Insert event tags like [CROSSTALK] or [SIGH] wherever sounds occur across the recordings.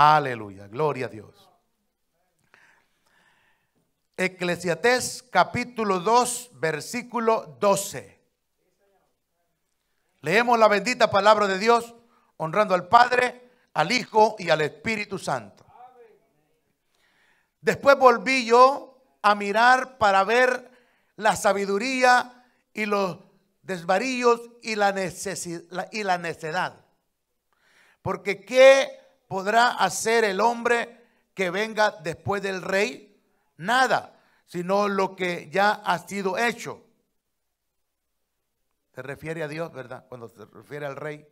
Aleluya, gloria a Dios. Eclesiastés capítulo 2, versículo 12. Leemos la bendita palabra de Dios, honrando al Padre, al Hijo y al Espíritu Santo. Después volví yo a mirar para ver la sabiduría y los desvaríos y la, y la necedad. Porque qué podrá hacer el hombre que venga después del rey? Nada, sino lo que ya ha sido hecho. Se refiere a Dios, ¿verdad? Cuando se refiere al rey.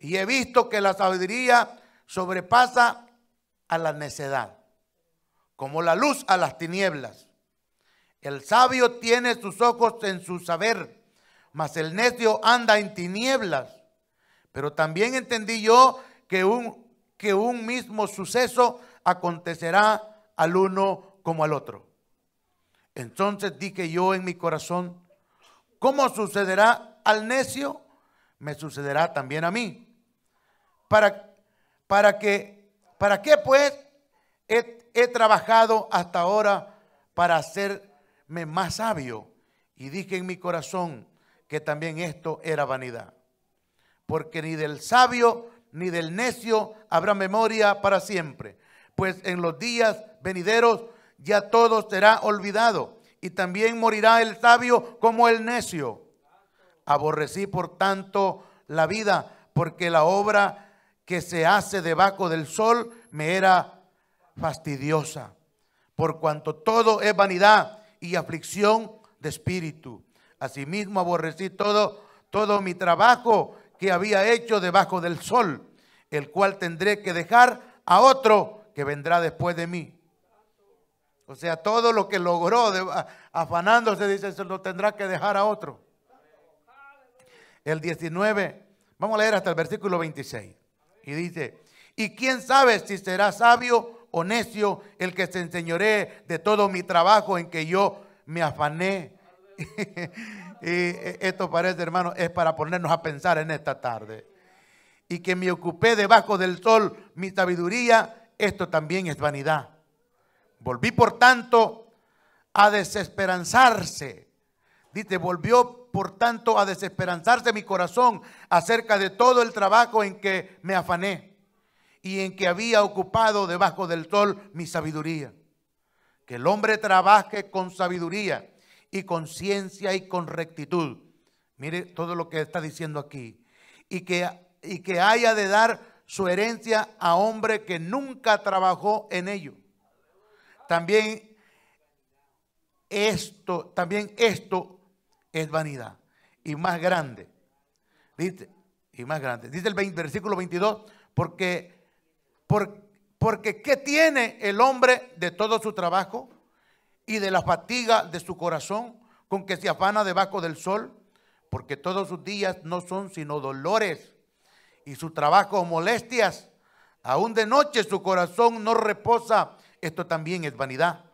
Y he visto que la sabiduría sobrepasa a la necedad, como la luz a las tinieblas. El sabio tiene sus ojos en su saber, mas el necio anda en tinieblas. Pero también entendí yo que un que un mismo suceso acontecerá al uno como al otro. Entonces dije yo en mi corazón, ¿cómo sucederá al necio? Me sucederá también a mí. ¿Para, para, que, para qué pues he, he trabajado hasta ahora para hacerme más sabio? Y dije en mi corazón que también esto era vanidad. Porque ni del sabio ni del necio habrá memoria para siempre, pues en los días venideros ya todo será olvidado, y también morirá el sabio como el necio. Aborrecí por tanto la vida, porque la obra que se hace debajo del sol me era fastidiosa, por cuanto todo es vanidad y aflicción de espíritu. Asimismo aborrecí todo, todo mi trabajo que había hecho debajo del sol, el cual tendré que dejar a otro que vendrá después de mí. O sea, todo lo que logró afanándose, dice, se lo tendrá que dejar a otro. El 19, vamos a leer hasta el versículo 26. Y dice, y quién sabe si será sabio o necio el que se enseñoree de todo mi trabajo en que yo me afané. [LAUGHS] Y e, esto parece, hermano, es para ponernos a pensar en esta tarde. Y que me ocupé debajo del sol mi sabiduría, esto también es vanidad. Volví, por tanto, a desesperanzarse. Dice, volvió, por tanto, a desesperanzarse mi corazón acerca de todo el trabajo en que me afané y en que había ocupado debajo del sol mi sabiduría. Que el hombre trabaje con sabiduría y con ciencia y con rectitud. Mire todo lo que está diciendo aquí. Y que, y que haya de dar su herencia a hombre que nunca trabajó en ello. También esto, también esto es vanidad. Y más grande. Dice, y más grande. Dice el versículo 22, porque, porque, porque ¿qué tiene el hombre de todo su trabajo? y de la fatiga de su corazón con que se afana debajo del sol, porque todos sus días no son sino dolores y su trabajo molestias. Aún de noche su corazón no reposa. Esto también es vanidad.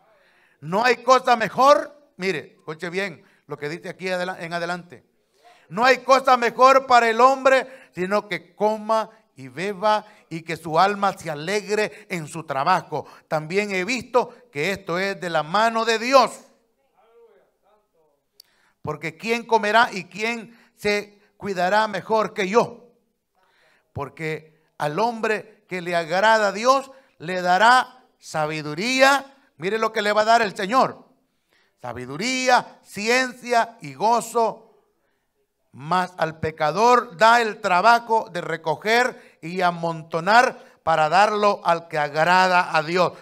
No hay cosa mejor, mire, escuche bien lo que dice aquí en adelante. No hay cosa mejor para el hombre, sino que coma y beba y que su alma se alegre en su trabajo. También he visto que esto es de la mano de Dios. Porque ¿quién comerá y quién se cuidará mejor que yo? Porque al hombre que le agrada a Dios le dará sabiduría. Mire lo que le va a dar el Señor. Sabiduría, ciencia y gozo más al pecador da el trabajo de recoger y amontonar para darlo al que agrada a Dios.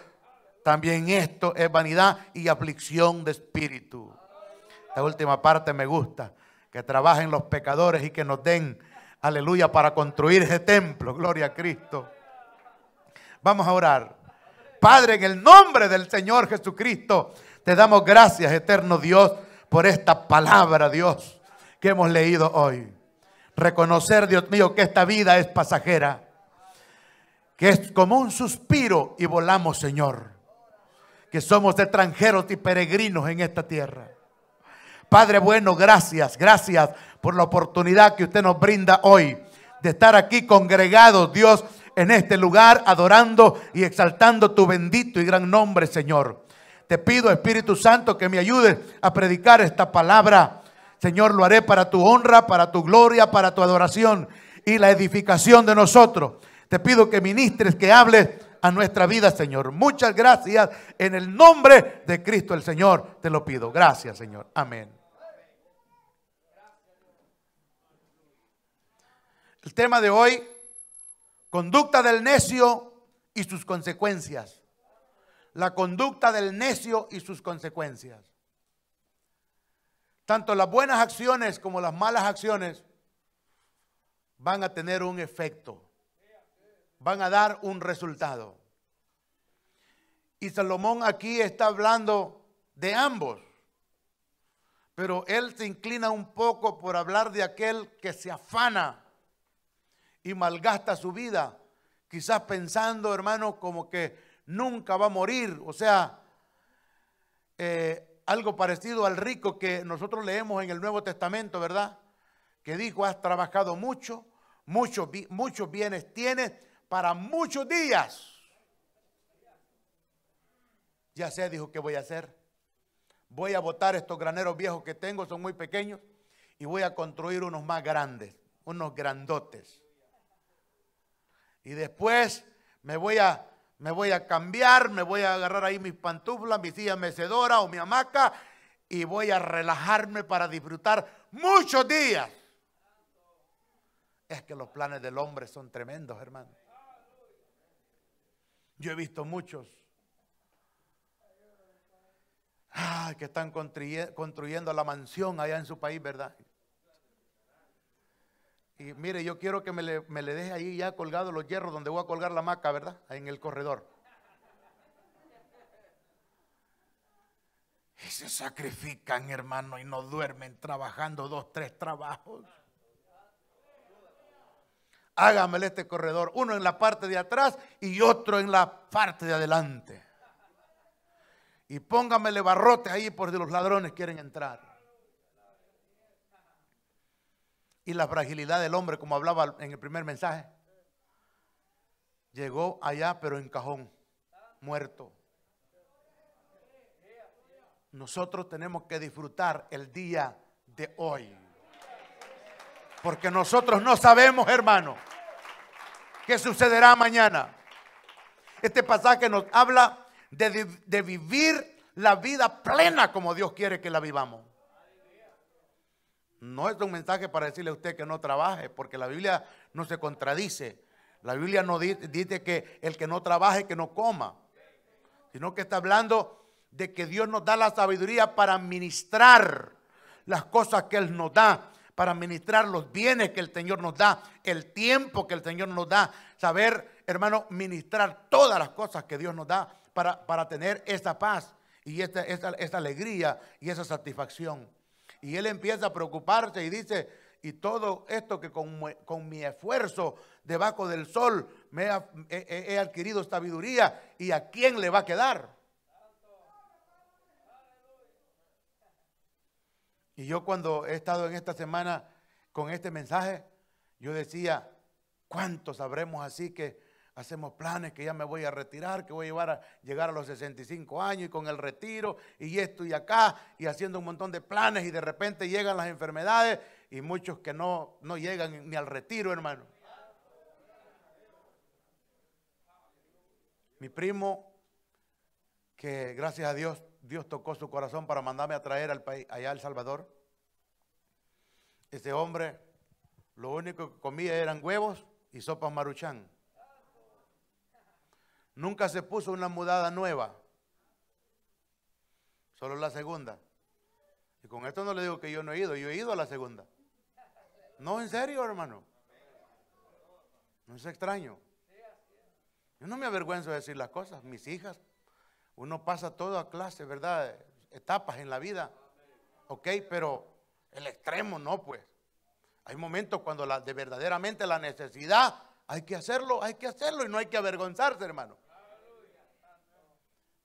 También esto es vanidad y aflicción de espíritu. La última parte me gusta, que trabajen los pecadores y que nos den, aleluya, para construir ese templo. Gloria a Cristo. Vamos a orar. Padre, en el nombre del Señor Jesucristo, te damos gracias, eterno Dios, por esta palabra, Dios que hemos leído hoy. Reconocer, Dios mío, que esta vida es pasajera, que es como un suspiro y volamos, Señor, que somos extranjeros y peregrinos en esta tierra. Padre bueno, gracias, gracias por la oportunidad que usted nos brinda hoy de estar aquí congregados, Dios, en este lugar, adorando y exaltando tu bendito y gran nombre, Señor. Te pido, Espíritu Santo, que me ayude a predicar esta palabra Señor, lo haré para tu honra, para tu gloria, para tu adoración y la edificación de nosotros. Te pido que ministres, que hables a nuestra vida, Señor. Muchas gracias. En el nombre de Cristo el Señor, te lo pido. Gracias, Señor. Amén. El tema de hoy, conducta del necio y sus consecuencias. La conducta del necio y sus consecuencias tanto las buenas acciones como las malas acciones van a tener un efecto, van a dar un resultado. Y Salomón aquí está hablando de ambos, pero él se inclina un poco por hablar de aquel que se afana y malgasta su vida, quizás pensando, hermano, como que nunca va a morir, o sea, eh, algo parecido al rico que nosotros leemos en el Nuevo Testamento, ¿verdad? Que dijo, has trabajado mucho, muchos, bienes tienes para muchos días. Ya sé, dijo, ¿qué voy a hacer? Voy a botar estos graneros viejos que tengo, son muy pequeños, y voy a construir unos más grandes, unos grandotes. Y después me voy a me voy a cambiar, me voy a agarrar ahí mis pantuflas, mi silla mecedora o mi hamaca y voy a relajarme para disfrutar muchos días. Es que los planes del hombre son tremendos, hermano. Yo he visto muchos que están construyendo la mansión allá en su país, ¿verdad? Y mire, yo quiero que me le, deje ahí ya colgado los hierros donde voy a colgar la maca, ¿verdad? En el corredor. Y se sacrifican, hermano, y no duermen trabajando dos, tres trabajos. Hágamele este corredor, uno en la parte de atrás y otro en la parte de adelante. Y póngamele barrote ahí por los ladrones quieren entrar. y la fragilidad del hombre, como hablaba en el primer mensaje. Llegó allá, pero en cajón, muerto. Nosotros tenemos que disfrutar el día de hoy. Porque nosotros no sabemos, hermano, qué sucederá mañana. Este pasaje nos habla de, de vivir la vida plena como Dios quiere que la vivamos. No es un mensaje para decirle a usted que no trabaje, porque la Biblia no se contradice. La Biblia no dice que el que no trabaje, que no coma, sino que está hablando de que Dios nos da la sabiduría para administrar las cosas que Él nos da, para administrar los bienes que el Señor nos da, el tiempo que el Señor nos da, saber, hermano, ministrar todas las cosas que Dios nos da para, tener esta paz y esta alegría y esa satisfacción. Y él empieza a preocuparse y dice, y todo esto que con, mi esfuerzo debajo del sol me he, adquirido sabiduría, ¿y a quién le va a quedar? Y yo cuando he estado en esta semana con este mensaje, yo decía, ¿cuántos sabremos así que hacemos planes que ya me voy a retirar, que voy a, llevar a llegar a los 65 años y con el retiro y esto y acá y haciendo un montón de planes y de repente llegan las enfermedades y muchos que no, no llegan ni al retiro, hermano. Mi primo, que gracias a Dios, Dios tocó su corazón para mandarme a traer al país, allá a El Salvador. Ese hombre, lo único que comía eran huevos y sopas maruchán. Nunca se puso una mudada nueva. Solo la segunda. Y con esto no le digo que yo no he ido, yo he ido a la segunda. No, en serio, hermano. No es extraño. Yo no me avergüenzo de decir las cosas. Mis hijas, uno pasa toda clase, ¿verdad? Etapas en la vida. Ok, pero el extremo no, pues. Hay momentos cuando de verdaderamente la necesidad hay que hacerlo, hay que hacerlo y no hay que avergonzarse, hermano.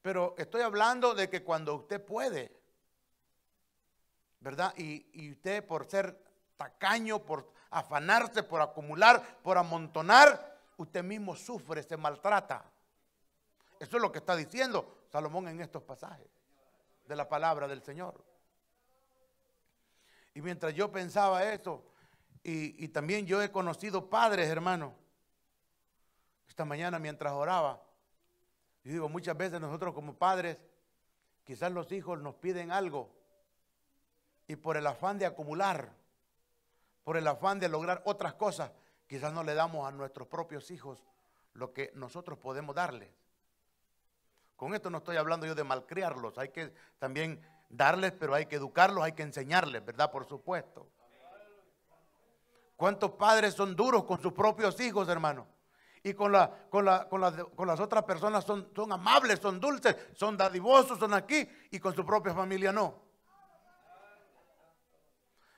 Pero estoy hablando de que cuando usted puede, ¿verdad? Y, usted por ser tacaño, por afanarse, por acumular, por amontonar, usted mismo sufre, se maltrata. Eso es lo que está diciendo Salomón en estos pasajes de la palabra del Señor. Y mientras yo pensaba eso, y, y también yo he conocido padres, hermano, esta mañana mientras oraba, yo digo, muchas veces nosotros como padres, quizás los hijos nos piden algo y por el afán de acumular, por el afán de lograr otras cosas, quizás no le damos a nuestros propios hijos lo que nosotros podemos darles. Con esto no estoy hablando yo de malcriarlos, hay que también darles, pero hay que educarlos, hay que enseñarles, ¿verdad? Por supuesto. ¿Cuántos padres son duros con sus propios hijos, hermano? y con, la, con, la, con, con las otras personas son, son amables, son dulces, son dadivosos, son aquí y con su propia familia no.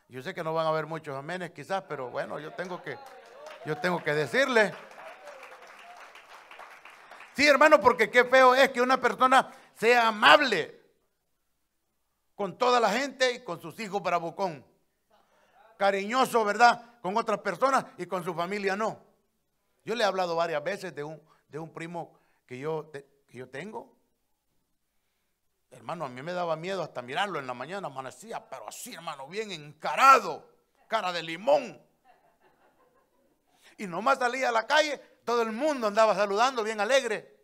Yo sé que no van a haber muchos amenes quizás, pero bueno, yo tengo que, yo tengo que decirle. Sí, hermano, porque qué feo es que una persona sea amable con toda la gente y con sus hijos para Cariñoso, ¿verdad? Con otras personas y con su familia no. Yo le he hablado varias veces de un, de un primo que yo, que yo tengo. Hermano, a mí me daba miedo hasta mirarlo en la mañana, amanecía, pero así, hermano, bien encarado, cara de limón. Y nomás salía a la calle, todo el mundo andaba saludando, bien alegre.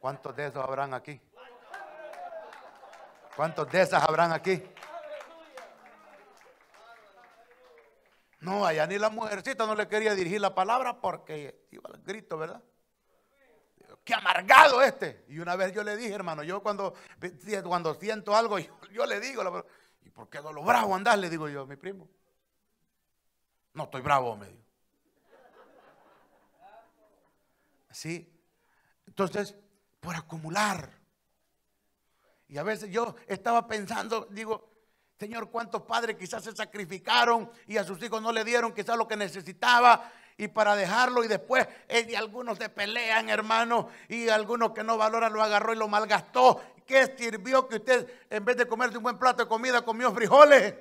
¿Cuántos de esos habrán aquí? ¿Cuántos de esas habrán aquí? No, allá ni la mujercita no le quería dirigir la palabra porque iba al grito, ¿verdad? Qué amargado este. Y una vez yo le dije, hermano, yo cuando, cuando siento algo, yo, yo le digo, ¿y por qué no lo bravo andar? Le digo yo a mi primo. No estoy bravo, me dijo. Sí. Entonces, por acumular. Y a veces yo estaba pensando, digo, Señor, cuántos padres quizás se sacrificaron y a sus hijos no le dieron quizás lo que necesitaba y para dejarlo y después eh, y algunos se pelean, hermano, y algunos que no valoran lo agarró y lo malgastó. ¿Qué sirvió que usted en vez de comerse un buen plato de comida comió frijoles?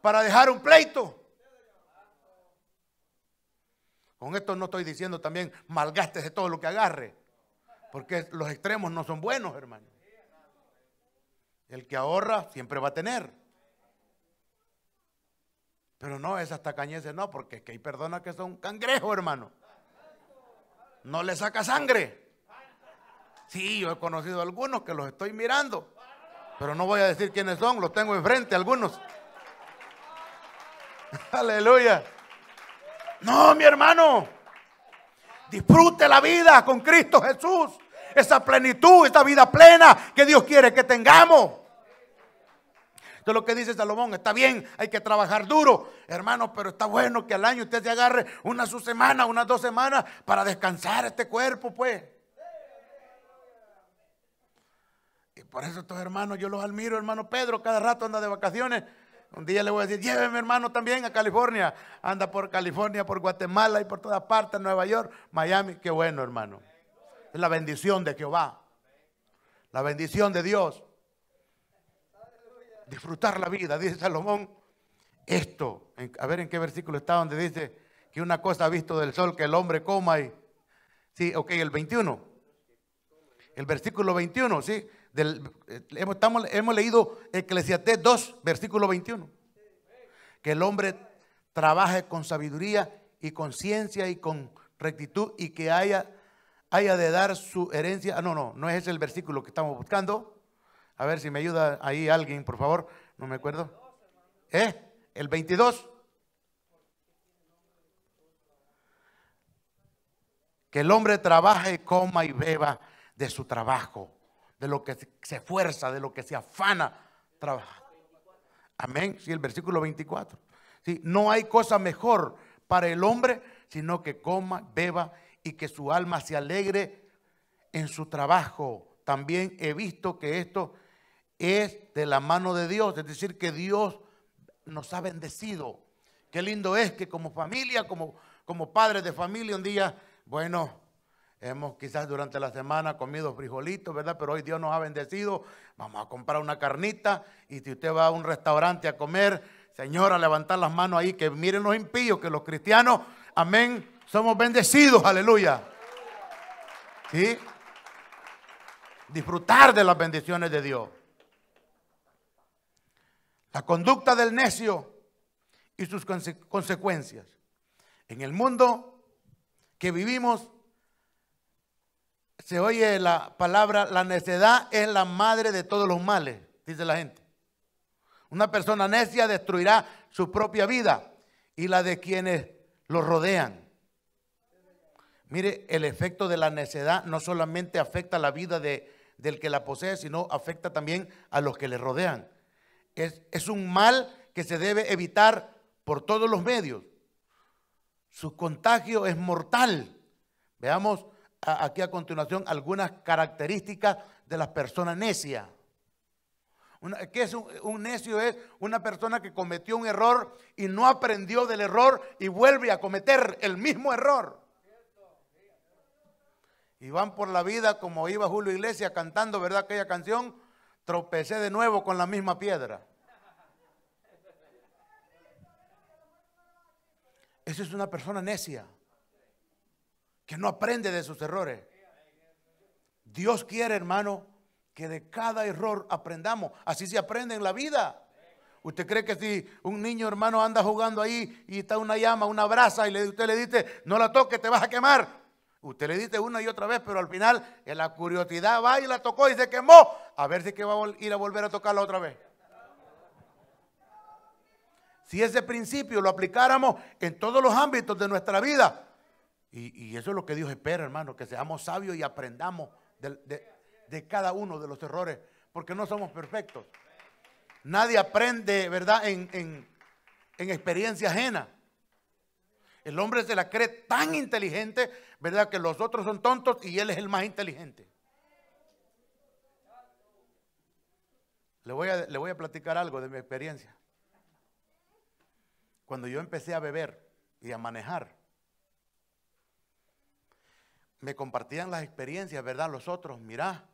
Para dejar un pleito. Con esto no estoy diciendo también malgastes de todo lo que agarre, porque los extremos no son buenos, hermano. El que ahorra siempre va a tener. Pero no, esas tacañeces no, porque que hay personas que son cangrejo, hermano. No le saca sangre. Sí, yo he conocido algunos que los estoy mirando. Pero no voy a decir quiénes son, los tengo enfrente algunos. [LAUGHS] Aleluya. No, mi hermano. Disfrute la vida con Cristo Jesús. Esa plenitud, esa vida plena que Dios quiere que tengamos. Entonces lo que dice Salomón, está bien, hay que trabajar duro, hermano, pero está bueno que al año usted se agarre una su semana, unas dos semanas para descansar este cuerpo, pues. Y por eso estos hermanos, yo los admiro, hermano Pedro, cada rato anda de vacaciones. Un día le voy a decir, lléveme hermano también a California. Anda por California, por Guatemala y por todas partes, Nueva York, Miami. Qué bueno hermano. Es la bendición de Jehová. La bendición de Dios disfrutar la vida, dice Salomón, esto, a ver en qué versículo está donde dice que una cosa ha visto del sol que el hombre coma y... Sí, ok, el 21. El versículo 21, sí. Del, eh, hemos, estamos, hemos leído Eclesiastés 2, versículo 21. Que el hombre trabaje con sabiduría y con ciencia y con rectitud y que haya, haya de dar su herencia. Ah, no, no, no es ese el versículo que estamos buscando. A ver si me ayuda ahí alguien, por favor. No me acuerdo. ¿Eh? ¿El 22? Que el hombre trabaje, coma y beba de su trabajo, de lo que se esfuerza, de lo que se afana. Trabaja. Amén. Sí, el versículo 24. Sí, no hay cosa mejor para el hombre, sino que coma, beba y que su alma se alegre en su trabajo. También he visto que esto es de la mano de Dios, es decir, que Dios nos ha bendecido. Qué lindo es que como familia, como, como padres de familia, un día, bueno, hemos quizás durante la semana comido frijolitos, ¿verdad? Pero hoy Dios nos ha bendecido, vamos a comprar una carnita y si usted va a un restaurante a comer, señora, levantar las manos ahí, que miren los impíos, que los cristianos, amén, somos bendecidos, aleluya. ¿Sí? Disfrutar de las bendiciones de Dios la conducta del necio y sus consecuencias. En el mundo que vivimos, se oye la palabra, la necedad es la madre de todos los males, dice la gente. Una persona necia destruirá su propia vida y la de quienes lo rodean. Mire, el efecto de la necedad no solamente afecta la vida de, del que la posee, sino afecta también a los que le rodean es, un mal que se debe evitar por todos los medios. Su contagio es mortal. Veamos aquí a continuación algunas características de las personas necias. ¿Qué es un, necio? Es una persona que cometió un error y no aprendió del error y vuelve a cometer el mismo error. Y van por la vida como iba Julio Iglesias cantando, ¿verdad? Aquella canción, tropecé de nuevo con la misma piedra. esa es una persona necia, que no aprende de sus errores. Dios quiere, hermano, que de cada error aprendamos. Así se aprende en la vida. ¿Usted cree que si un niño hermano anda jugando ahí y está una llama, una brasa y usted le dice, no la toque, te vas a quemar? Usted le dice una y otra vez, pero al final en la curiosidad va y la tocó y se quemó. A ver si es que va a ir a volver a tocarla otra vez. Si ese principio lo aplicáramos en todos los ámbitos de nuestra vida. Y, eso es lo que Dios espera, hermano, que seamos sabios y aprendamos de, cada uno de los errores, porque no somos perfectos. Nadie aprende, ¿verdad?, en experiencia ajena. El hombre se la cree tan inteligente, ¿verdad? Que los otros son tontos y él es el más inteligente. Le voy a, le voy a platicar algo de mi experiencia. Cuando yo empecé a beber y a manejar, me compartían las experiencias, ¿verdad? Los otros, mirá,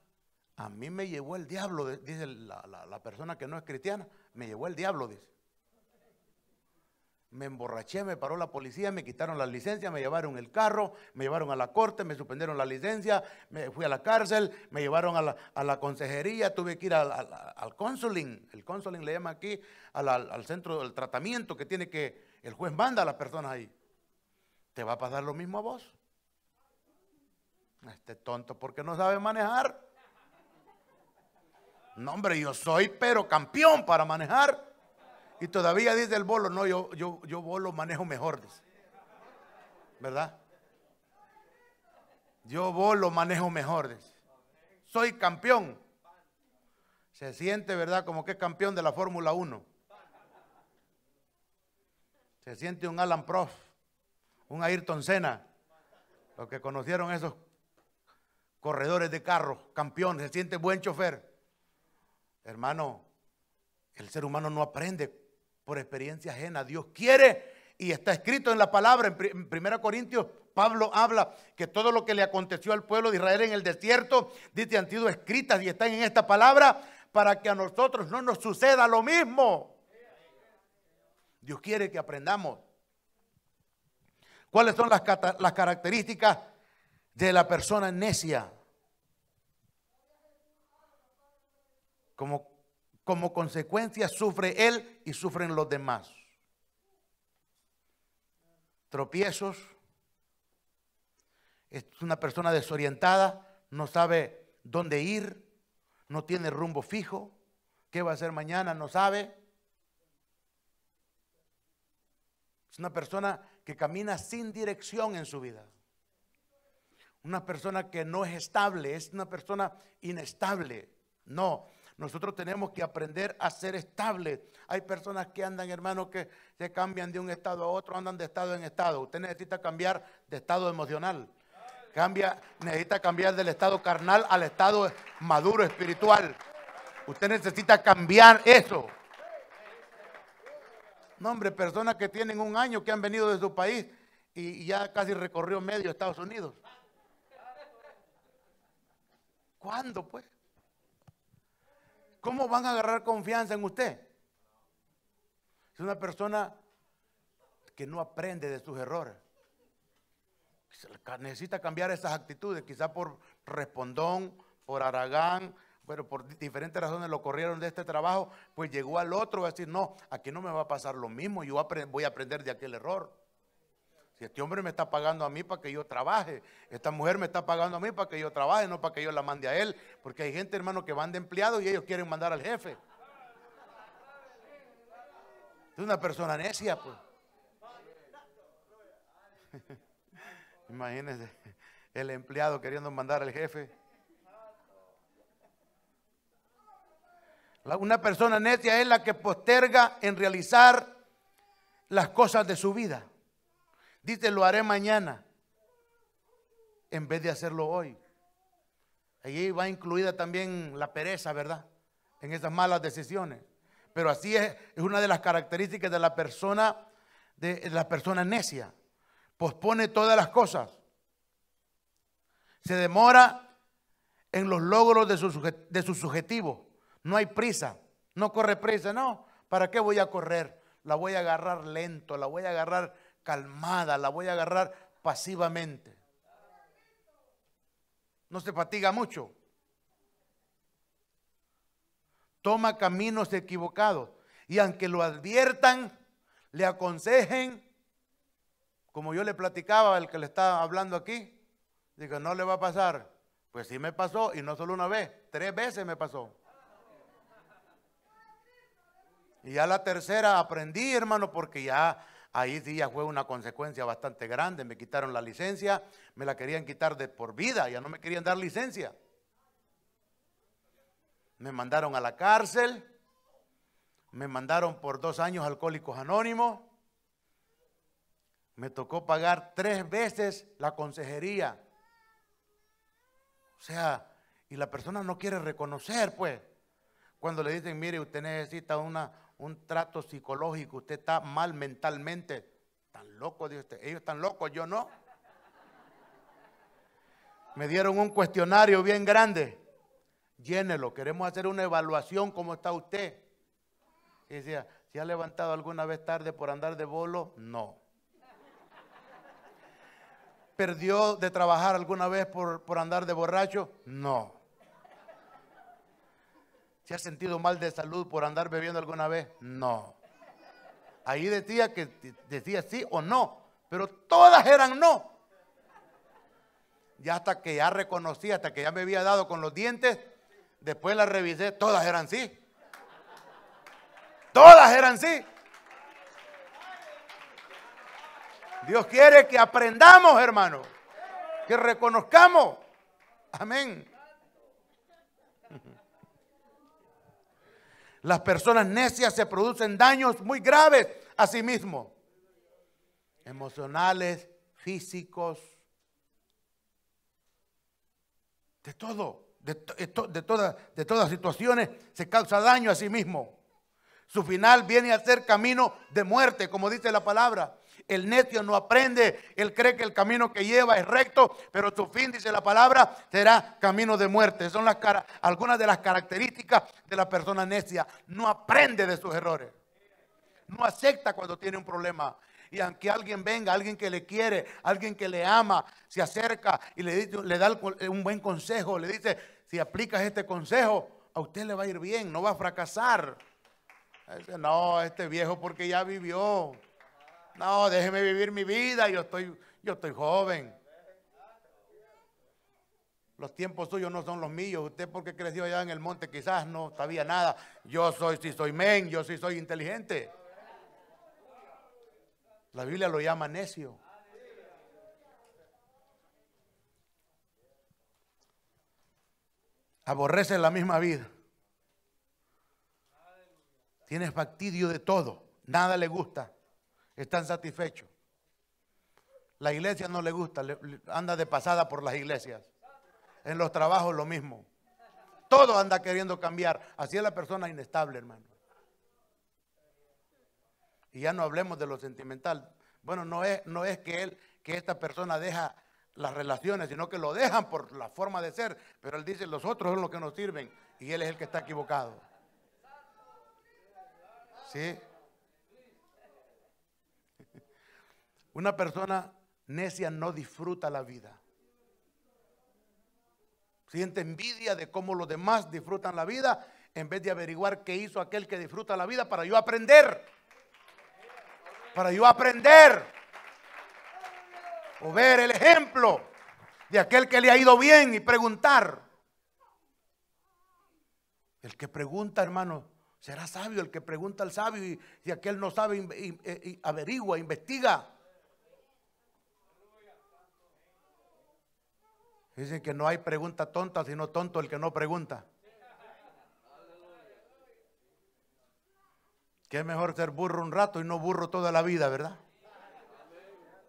a mí me llevó el diablo, dice la, la, la persona que no es cristiana, me llevó el diablo, dice. Me emborraché, me paró la policía, me quitaron la licencia, me llevaron el carro, me llevaron a la corte, me suspendieron la licencia, me fui a la cárcel, me llevaron a la, consejería, tuve que ir al, al, consuling, el consuling le llama aquí, al, al centro del tratamiento que tiene que, el juez manda a las personas ahí. ¿Te va a pasar lo mismo a vos? Este tonto, porque no sabe manejar? No, hombre, yo soy pero campeón para manejar. Y todavía dice el bolo, no, yo, yo, yo bolo manejo mejor, ¿Verdad? Yo bolo manejo mejor, Soy campeón. Se siente, ¿verdad? Como que campeón de la Fórmula 1. Se siente un Alan Prof, un Ayrton Senna. Los que conocieron esos corredores de carros, campeón, se siente buen chofer. Hermano, el ser humano no aprende por experiencia ajena. Dios quiere y está escrito en la palabra, en 1 Corintios, Pablo habla que todo lo que le aconteció al pueblo de Israel en el desierto, dice, han sido escritas y están en esta palabra para que a nosotros no nos suceda lo mismo. Dios quiere que aprendamos. ¿Cuáles son las, las características de la persona necia? Como como consecuencia sufre él y sufren los demás. Tropiezos. Es una persona desorientada, no sabe dónde ir, no tiene rumbo fijo, qué va a hacer mañana, no sabe. Es una persona que camina sin dirección en su vida. Una persona que no es estable, es una persona inestable. No, nosotros tenemos que aprender a ser estables. Hay personas que andan, hermano, que se cambian de un estado a otro, andan de estado en estado. Usted necesita cambiar de estado emocional. necesita cambiar del estado carnal al estado maduro espiritual. Usted necesita cambiar eso. No, hombre, personas que tienen un año que han venido de su país y ya casi recorrió medio Estados Unidos. ¿Cuándo, pues? ¿Cómo van a agarrar confianza en usted? Es una persona que no aprende de sus errores. Necesita cambiar esas actitudes, quizá por respondón, por aragán, pero por diferentes razones lo corrieron de este trabajo, pues llegó al otro a decir, no, aquí no me va a pasar lo mismo, yo voy a aprender de aquel error. Si este hombre me está pagando a mí para que yo trabaje, esta mujer me está pagando a mí para que yo trabaje, no para que yo la mande a él, porque hay gente, hermano, que van de empleado y ellos quieren mandar al jefe. Es una persona necia, pues. [LAUGHS] Imagínense, el empleado queriendo mandar al jefe. Una persona necia es la que posterga en realizar las cosas de su vida. Dice, lo haré mañana, en vez de hacerlo hoy. Allí va incluida también la pereza, ¿verdad? En esas malas decisiones. Pero así es, una de las características de la persona, de la persona necia. Pospone todas las cosas. Se demora en los logros de, su, de No hay prisa, no corre prisa, no. ¿Para qué voy a correr? La voy a agarrar lento, la voy a agarrar calmada, la voy a agarrar pasivamente. No se fatiga mucho. Toma caminos equivocados. Y aunque lo adviertan, le aconsejen, como yo le platicaba al que le estaba hablando aquí, digo, no le va a pasar. Pues sí me pasó, y no solo una vez, tres veces me pasó. Y ya la tercera aprendí, hermano, porque ya Ahí sí fue una consecuencia bastante grande. Me quitaron la licencia, me la querían quitar de por vida, ya no me querían dar licencia. Me mandaron a la cárcel, me mandaron por dos años alcohólicos anónimos. Me tocó pagar tres veces la consejería. O sea, y la persona no quiere reconocer, pues. Cuando le dicen, mire, usted necesita una, un trato psicológico, usted está mal mentalmente. Tan loco, dice usted. Ellos están locos, yo no. Me dieron un cuestionario bien grande. Llénelo, queremos hacer una evaluación, ¿cómo está usted? Y decía, ¿se ha levantado alguna vez tarde por andar de bolo? No. ¿Perdió de trabajar alguna vez por, por andar de borracho? No. ¿Se ha sentido mal de salud por andar bebiendo alguna vez? No. Ahí decía que decía sí o no, pero todas eran no. Ya hasta que ya reconocí, hasta que ya me había dado con los dientes, después las revisé, todas eran sí. Todas eran sí. Dios quiere que aprendamos, hermano, que reconozcamos. Amén. Las personas necias se producen daños muy graves a sí mismo. Emocionales, físicos, de todo, de, eh, de, de todas situaciones se causa daño a sí mismo. Su final viene a ser camino de muerte, como dice la palabra el necio no aprende, él cree que el camino que lleva es recto, pero su fin, dice la palabra, será camino de muerte. Son las caras, algunas de las características de la persona necia. No aprende de sus errores. No acepta cuando tiene un problema. Y aunque alguien venga, alguien que le quiere, alguien que le ama, se acerca y le, le da un buen consejo, le dice, si aplicas este consejo, a usted le va a ir bien, no va a fracasar. No, este viejo porque ya vivió. No, déjeme vivir mi vida, yo estoy, yo estoy joven. Los tiempos suyos no son los míos. Usted porque creció allá en el monte quizás no sabía nada. Yo soy, si soy men, yo sí soy inteligente. La Biblia lo llama necio. Aborrece la misma vida. Tienes fastidio de todo. Nada le gusta están satisfechos. La iglesia no le gusta, anda de pasada por las iglesias. En los trabajos lo mismo. Todo anda queriendo cambiar. Así es la persona inestable, hermano. Y ya no hablemos de lo sentimental. Bueno, no es, no es que él, que esta persona deja las relaciones, sino que lo dejan por la forma de ser. Pero él dice, los otros son los que nos sirven y él es el que está equivocado. ¿Sí? Una persona necia no disfruta la vida. Siente envidia de cómo los demás disfrutan la vida en vez de averiguar qué hizo aquel que disfruta la vida para yo aprender. Para yo aprender. O ver el ejemplo de aquel que le ha ido bien y preguntar. El que pregunta, hermano, será sabio. El que pregunta al sabio y aquel no sabe, eh, averigua, investiga. Dicen que no hay pregunta tonta, sino tonto el que no pregunta. Que es mejor ser burro un rato y no burro toda la vida, ¿verdad?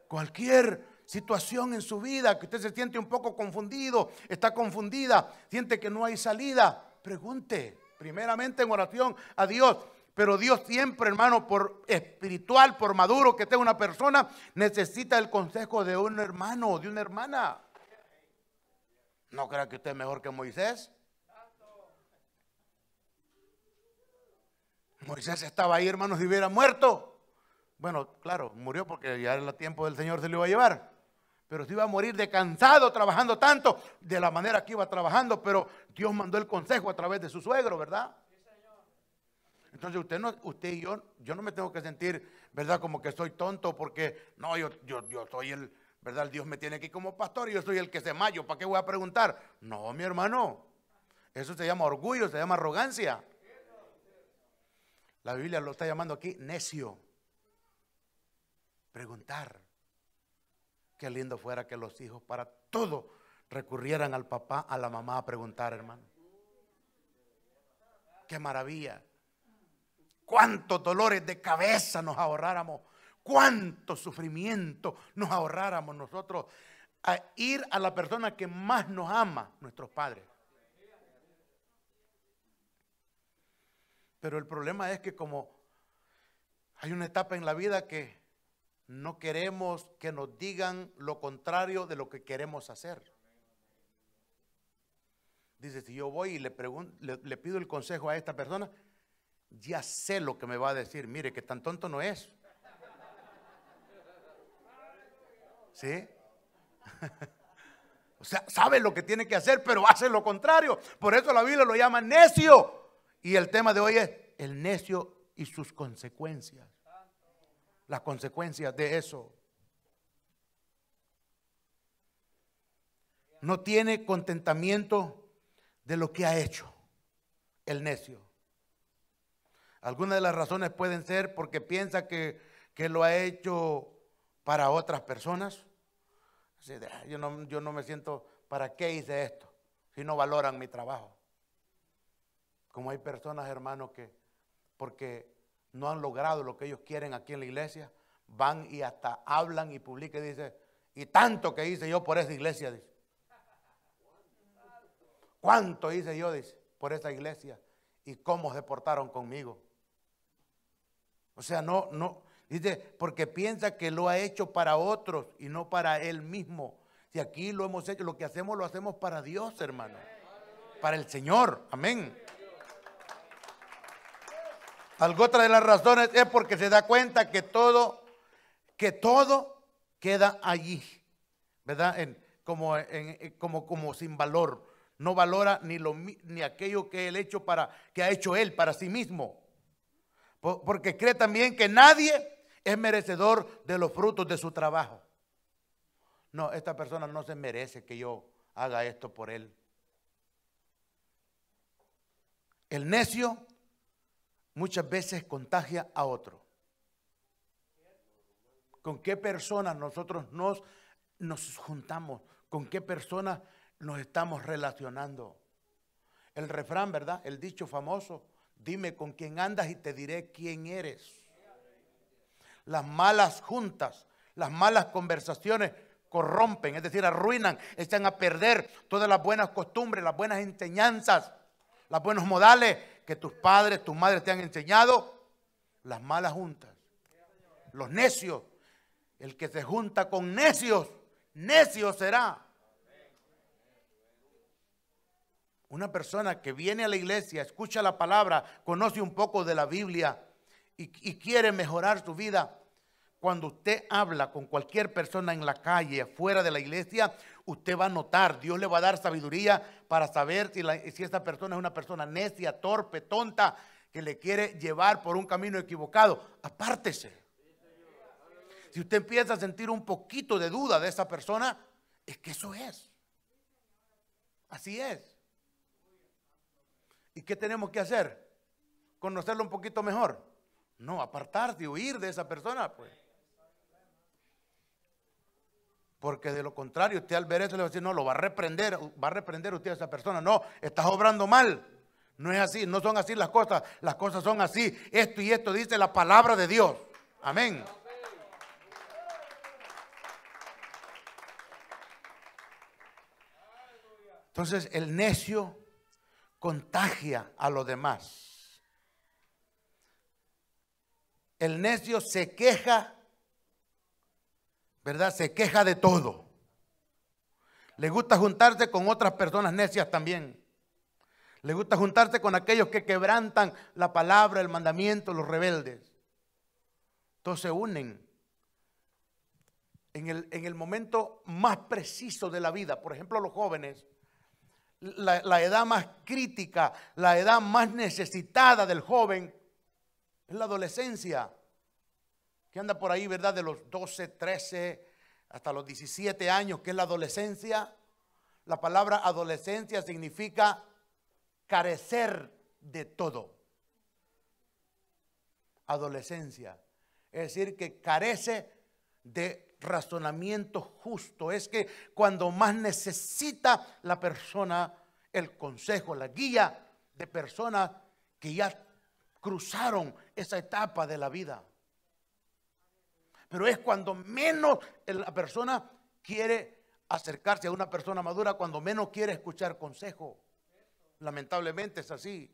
Cualquier situación en su vida que usted se siente un poco confundido, está confundida, siente que no hay salida, pregunte primeramente en oración a Dios. Pero Dios siempre, hermano, por espiritual, por maduro que esté una persona, necesita el consejo de un hermano, o de una hermana. No crea que usted es mejor que Moisés. Moisés estaba ahí, hermanos, y hubiera muerto. Bueno, claro, murió porque ya era el tiempo del Señor se lo iba a llevar. Pero se iba a morir de cansado trabajando tanto, de la manera que iba trabajando. Pero Dios mandó el consejo a través de su suegro, ¿verdad? Entonces usted no, usted y yo, yo no me tengo que sentir, ¿verdad? Como que soy tonto porque no, yo, yo, yo soy el, ¿verdad? Dios me tiene aquí como pastor y yo soy el que se mayo, ¿para qué voy a preguntar? No, mi hermano, eso se llama orgullo, se llama arrogancia. La Biblia lo está llamando aquí necio. Preguntar. Qué lindo fuera que los hijos para todo recurrieran al papá, a la mamá a preguntar, hermano. Qué maravilla. Cuántos dolores de cabeza nos ahorráramos cuánto sufrimiento nos ahorráramos nosotros a ir a la persona que más nos ama, nuestros padres. Pero el problema es que como hay una etapa en la vida que no queremos que nos digan lo contrario de lo que queremos hacer. Dice, si yo voy y le, le, pido el consejo a esta persona, ya sé lo que me va a decir. Mire, que tan tonto no es. ¿Sí? [LAUGHS] o sea, sabe lo que tiene que hacer, pero hace lo contrario. Por eso la Biblia lo llama necio. Y el tema de hoy es el necio y sus consecuencias. Las consecuencias de eso. No tiene contentamiento de lo que ha hecho el necio. Algunas de las razones pueden ser porque piensa que, que lo ha hecho para otras personas. Ah, yo no, yo no me siento, ¿para qué hice esto? Si no valoran mi trabajo. Como hay personas, hermanos, que porque no han logrado lo que ellos quieren aquí en la iglesia, van y hasta hablan y publican y dicen, y tanto que hice yo por esa iglesia, ¿Cuánto hice yo, por esa iglesia? ¿Y cómo se portaron conmigo? O sea, no, no, Dice, porque piensa que lo ha hecho para otros y no para él mismo. Si aquí lo hemos hecho, lo que hacemos lo hacemos para Dios, hermano. Para el Señor. Amén. Algo otra de las razones es porque se da cuenta que todo, que todo queda allí. ¿Verdad? como, como, como sin valor. No valora ni, lo, ni aquello que, él hecho para, que ha hecho él para sí mismo. Porque cree también que nadie es merecedor de los frutos de su trabajo. No, esta persona no se merece que yo haga esto por él. El necio muchas veces contagia a otro. ¿Con qué personas nosotros nos, nos juntamos? ¿Con qué personas nos estamos relacionando? El refrán, ¿verdad? El dicho famoso, dime con quién andas y te diré quién eres. Las malas juntas, las malas conversaciones corrompen, es decir, arruinan, echan a perder todas las buenas costumbres, las buenas enseñanzas, las buenos modales que tus padres, tus madres te han enseñado. Las malas juntas, los necios, el que se junta con necios, necio será. Una persona que viene a la iglesia, escucha la palabra, conoce un poco de la Biblia, y, quiere mejorar su vida, cuando usted habla con cualquier persona en la calle, fuera de la iglesia, usted va a notar, Dios le va a dar sabiduría para saber si, la, si, esta persona es una persona necia, torpe, tonta, que le quiere llevar por un camino equivocado. Apártese. Si usted empieza a sentir un poquito de duda de esa persona, es que eso es. Así es. ¿Y qué tenemos que hacer? Conocerlo un poquito mejor no, apartarte, huir de esa persona, pues. Porque de lo contrario, usted al ver eso le va a decir, no, lo va a reprender, va a reprender usted a esa persona. No, estás obrando mal. No es así, no son así las cosas. Las cosas son así. Esto y esto dice la palabra de Dios. Amén. Entonces el necio contagia a los demás. El necio se queja, ¿verdad? Se queja de todo. Le gusta juntarse con otras personas necias también. Le gusta juntarse con aquellos que quebrantan la palabra, el mandamiento, los rebeldes. Todos se unen en el, momento más preciso de la vida. Por ejemplo, los jóvenes, la, la edad más crítica, la edad más necesitada del joven es la adolescencia que anda por ahí, ¿verdad? De los 12, 13 hasta los 17 años, que es la adolescencia. La palabra adolescencia significa carecer de todo. Adolescencia. Es decir, que carece de razonamiento justo. Es que cuando más necesita la persona el consejo, la guía de personas que ya cruzaron esa etapa de la vida. Pero es cuando menos la persona quiere acercarse a una persona madura, cuando menos quiere escuchar consejo. Lamentablemente es así.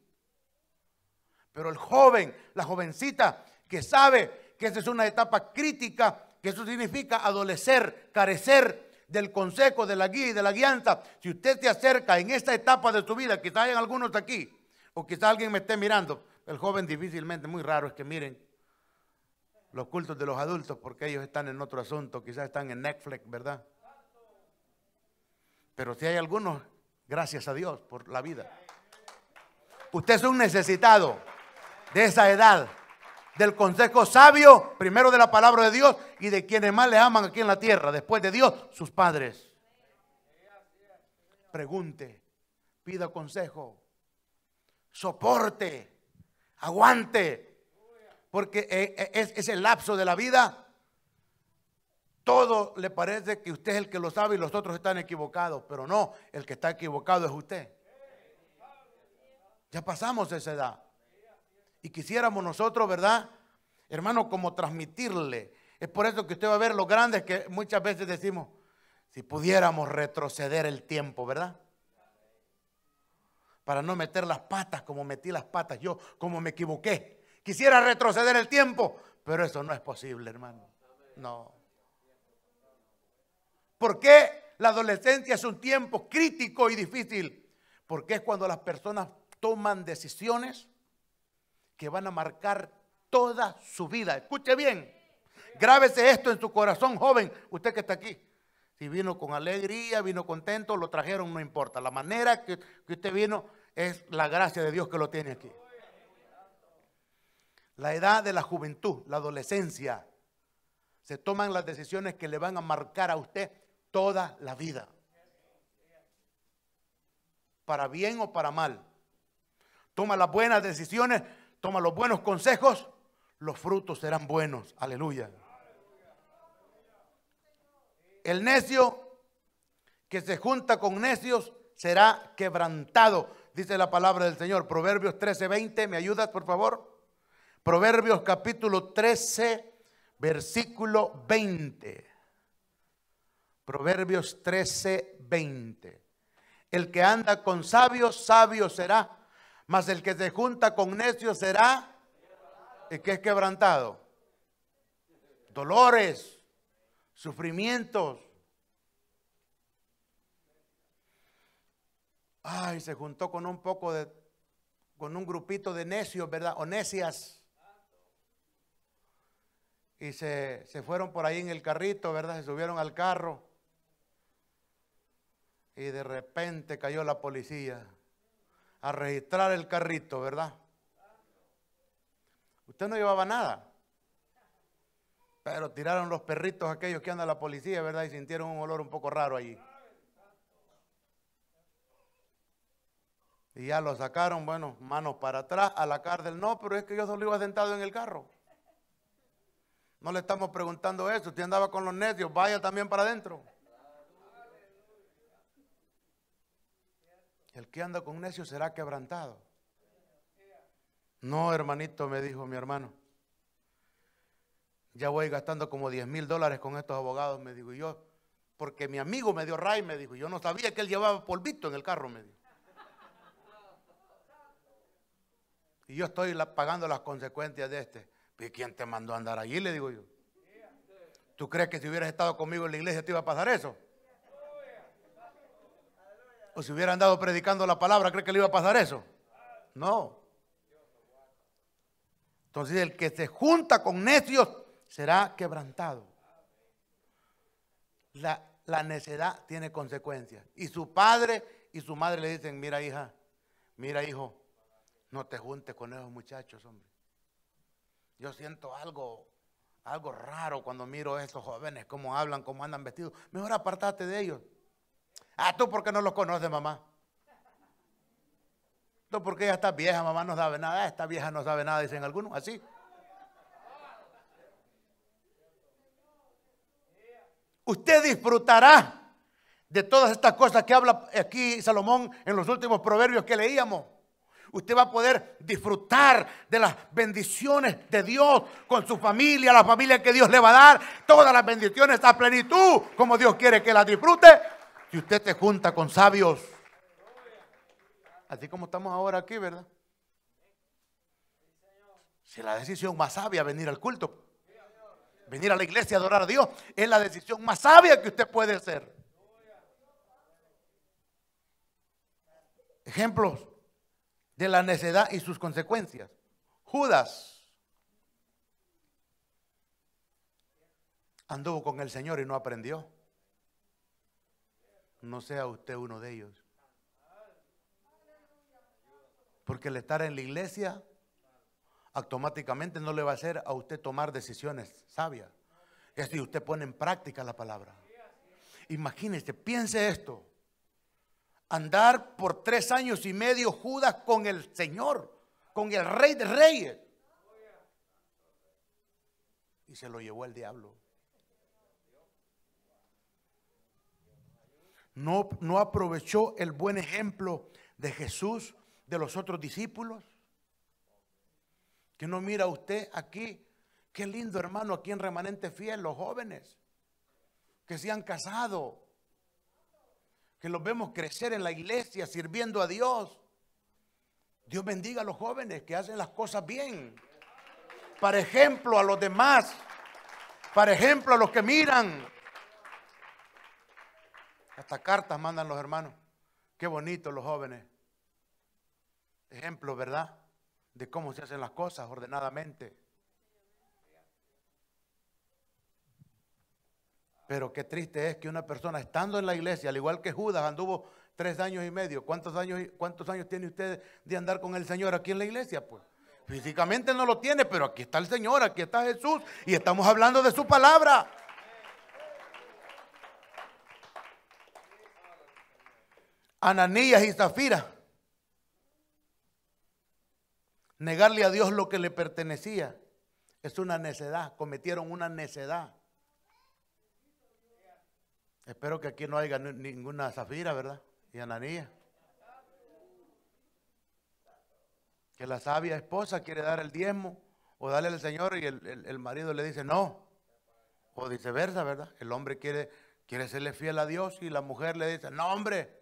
Pero el joven, la jovencita que sabe que esa es una etapa crítica, que eso significa adolecer, carecer del consejo, de la guía y de la guianza. Si usted se acerca en esta etapa de su vida, quizá hay algunos aquí, o quizás alguien me esté mirando, el joven difícilmente, muy raro es que miren los cultos de los adultos porque ellos están en otro asunto, quizás están en Netflix, ¿verdad? Pero si hay algunos, gracias a Dios por la vida. Usted es un necesitado de esa edad, del consejo sabio, primero de la palabra de Dios y de quienes más le aman aquí en la tierra, después de Dios, sus padres. Pregunte, pida consejo, soporte aguante. Porque eh, eh, es, el lapso de la vida. Todo le parece que usted es el que lo sabe y los otros están equivocados, pero no, el que está equivocado es usted. Ya pasamos esa edad. Y quisiéramos nosotros, ¿verdad? Hermano, como transmitirle. Es por eso que usted va a ver los grandes que muchas veces decimos, si pudiéramos retroceder el tiempo, ¿verdad? para no meter las patas como metí las patas yo, como me equivoqué. Quisiera retroceder el tiempo, pero eso no es posible, hermano. No. ¿Por qué la adolescencia es un tiempo crítico y difícil? Porque es cuando las personas toman decisiones que van a marcar toda su vida. Escuche bien, grábese esto en su corazón, joven, usted que está aquí. Si vino con alegría, vino contento, lo trajeron, no importa. La manera que, que usted vino es la gracia de Dios que lo tiene aquí. La edad de la juventud, la adolescencia, se toman las decisiones que le van a marcar a usted toda la vida. Para bien o para mal. Toma las buenas decisiones, toma los buenos consejos, los frutos serán buenos. Aleluya. El necio que se junta con necios será quebrantado, dice la palabra del Señor. Proverbios 13:20, ¿me ayudas por favor? Proverbios capítulo 13, versículo 20. Proverbios 13, 20. El que anda con sabios, sabio será, mas el que se junta con necios será el que es quebrantado. Dolores sufrimientos. Ay, se juntó con un poco de, con un grupito de necios, ¿verdad? O necias. Y se, se fueron por ahí en el carrito, ¿verdad? Se subieron al carro. Y de repente cayó la policía a registrar el carrito, ¿verdad? Usted no llevaba nada. Pero tiraron los perritos aquellos que anda la policía, ¿verdad? Y sintieron un olor un poco raro allí. Y ya lo sacaron, bueno, manos para atrás, a la cárcel. No, pero es que yo solo iba sentado en el carro. No le estamos preguntando eso. Usted andaba con los necios, vaya también para adentro. El que anda con necios será quebrantado. No, hermanito, me dijo mi hermano ya voy gastando como 10 mil dólares con estos abogados, me digo yo, porque mi amigo me dio ray, me dijo, yo no sabía que él llevaba polvito en el carro, me dijo. Y yo estoy pagando las consecuencias de este. ¿Y pues, quién te mandó a andar allí? Le digo yo. ¿Tú crees que si hubieras estado conmigo en la iglesia te iba a pasar eso? O si hubiera andado predicando la palabra, ¿crees que le iba a pasar eso? No. Entonces el que se junta con necios será quebrantado. La, necedad tiene consecuencias. Y su padre y su madre le dicen, mira hija, mira hijo, no te juntes con esos muchachos, hombre. Yo siento algo, algo raro cuando miro a esos jóvenes, cómo hablan, cómo andan vestidos. Mejor apartate de ellos. Ah, tú porque no los conoces, mamá. Tú porque ella está vieja, mamá no sabe nada. Ah, esta vieja no sabe nada, dicen algunos, así. usted disfrutará de todas estas cosas que habla aquí Salomón en los últimos proverbios que leíamos. Usted va a poder disfrutar de las bendiciones de Dios con su familia, la familia que Dios le va a dar, todas las bendiciones a plenitud, como Dios quiere que las disfrute, si usted se junta con sabios. Así como estamos ahora aquí, ¿verdad? Si la decisión más sabia venir al culto, Venir a la iglesia a adorar a Dios es la decisión más sabia que usted puede hacer. Ejemplos de la necedad y sus consecuencias. Judas anduvo con el Señor y no aprendió. No sea usted uno de ellos. Porque el estar en la iglesia automáticamente no le va a hacer a usted tomar decisiones sabias. Es si usted pone en práctica la palabra. Imagínese, piense esto. Andar por tres años y medio Judas con el Señor, con el Rey de Reyes. Y se lo llevó el diablo. No, no aprovechó el buen ejemplo de Jesús, de los otros discípulos que no mira usted aquí. Qué lindo hermano aquí en Remanente Fiel, los jóvenes que se han casado, que los vemos crecer en la iglesia sirviendo a Dios. Dios bendiga a los jóvenes que hacen las cosas bien. Para ejemplo a los demás. Para ejemplo a los que miran. Hasta cartas mandan los hermanos. Qué bonitos los jóvenes. Ejemplo, ¿verdad? de cómo se hacen las cosas ordenadamente. Pero qué triste es que una persona estando en la iglesia, al igual que Judas, anduvo tres años y medio. ¿Cuántos años, cuántos años tiene usted de andar con el Señor aquí en la iglesia? Pues físicamente no lo tiene, pero aquí está el Señor, aquí está Jesús y estamos hablando de su palabra. Ananías y Zafira Negarle a Dios lo que le pertenecía es una necedad. Cometieron una necedad. Espero que aquí no haya ninguna zafira, ¿verdad? Y Ananía. Que la sabia esposa quiere dar el diezmo o darle al Señor y el, marido le dice no. O viceversa, ¿verdad? El hombre quiere, quiere serle fiel a Dios y la mujer le dice, no hombre,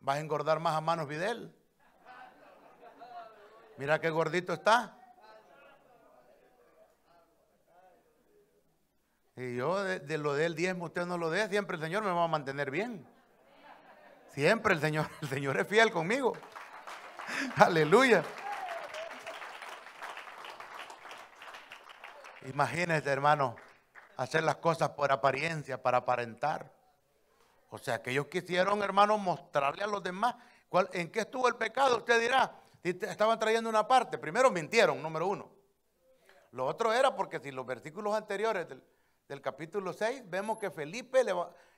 vas a engordar más a manos Videl. Mira qué gordito está. Y yo de, lo del diezmo, usted no lo dé, siempre el Señor me va a mantener bien. Siempre el Señor, [LAUGHS] el Señor es fiel conmigo. [LAUGHS] Aleluya. Imagínese, hermano, hacer las cosas por apariencia, para aparentar. O sea, que ellos quisieron, hermano, mostrarle a los demás cuál, en qué estuvo el pecado. Usted dirá, Estaban trayendo una parte. Primero mintieron, número uno. Lo otro era porque si los versículos anteriores del, capítulo 6 vemos que Felipe,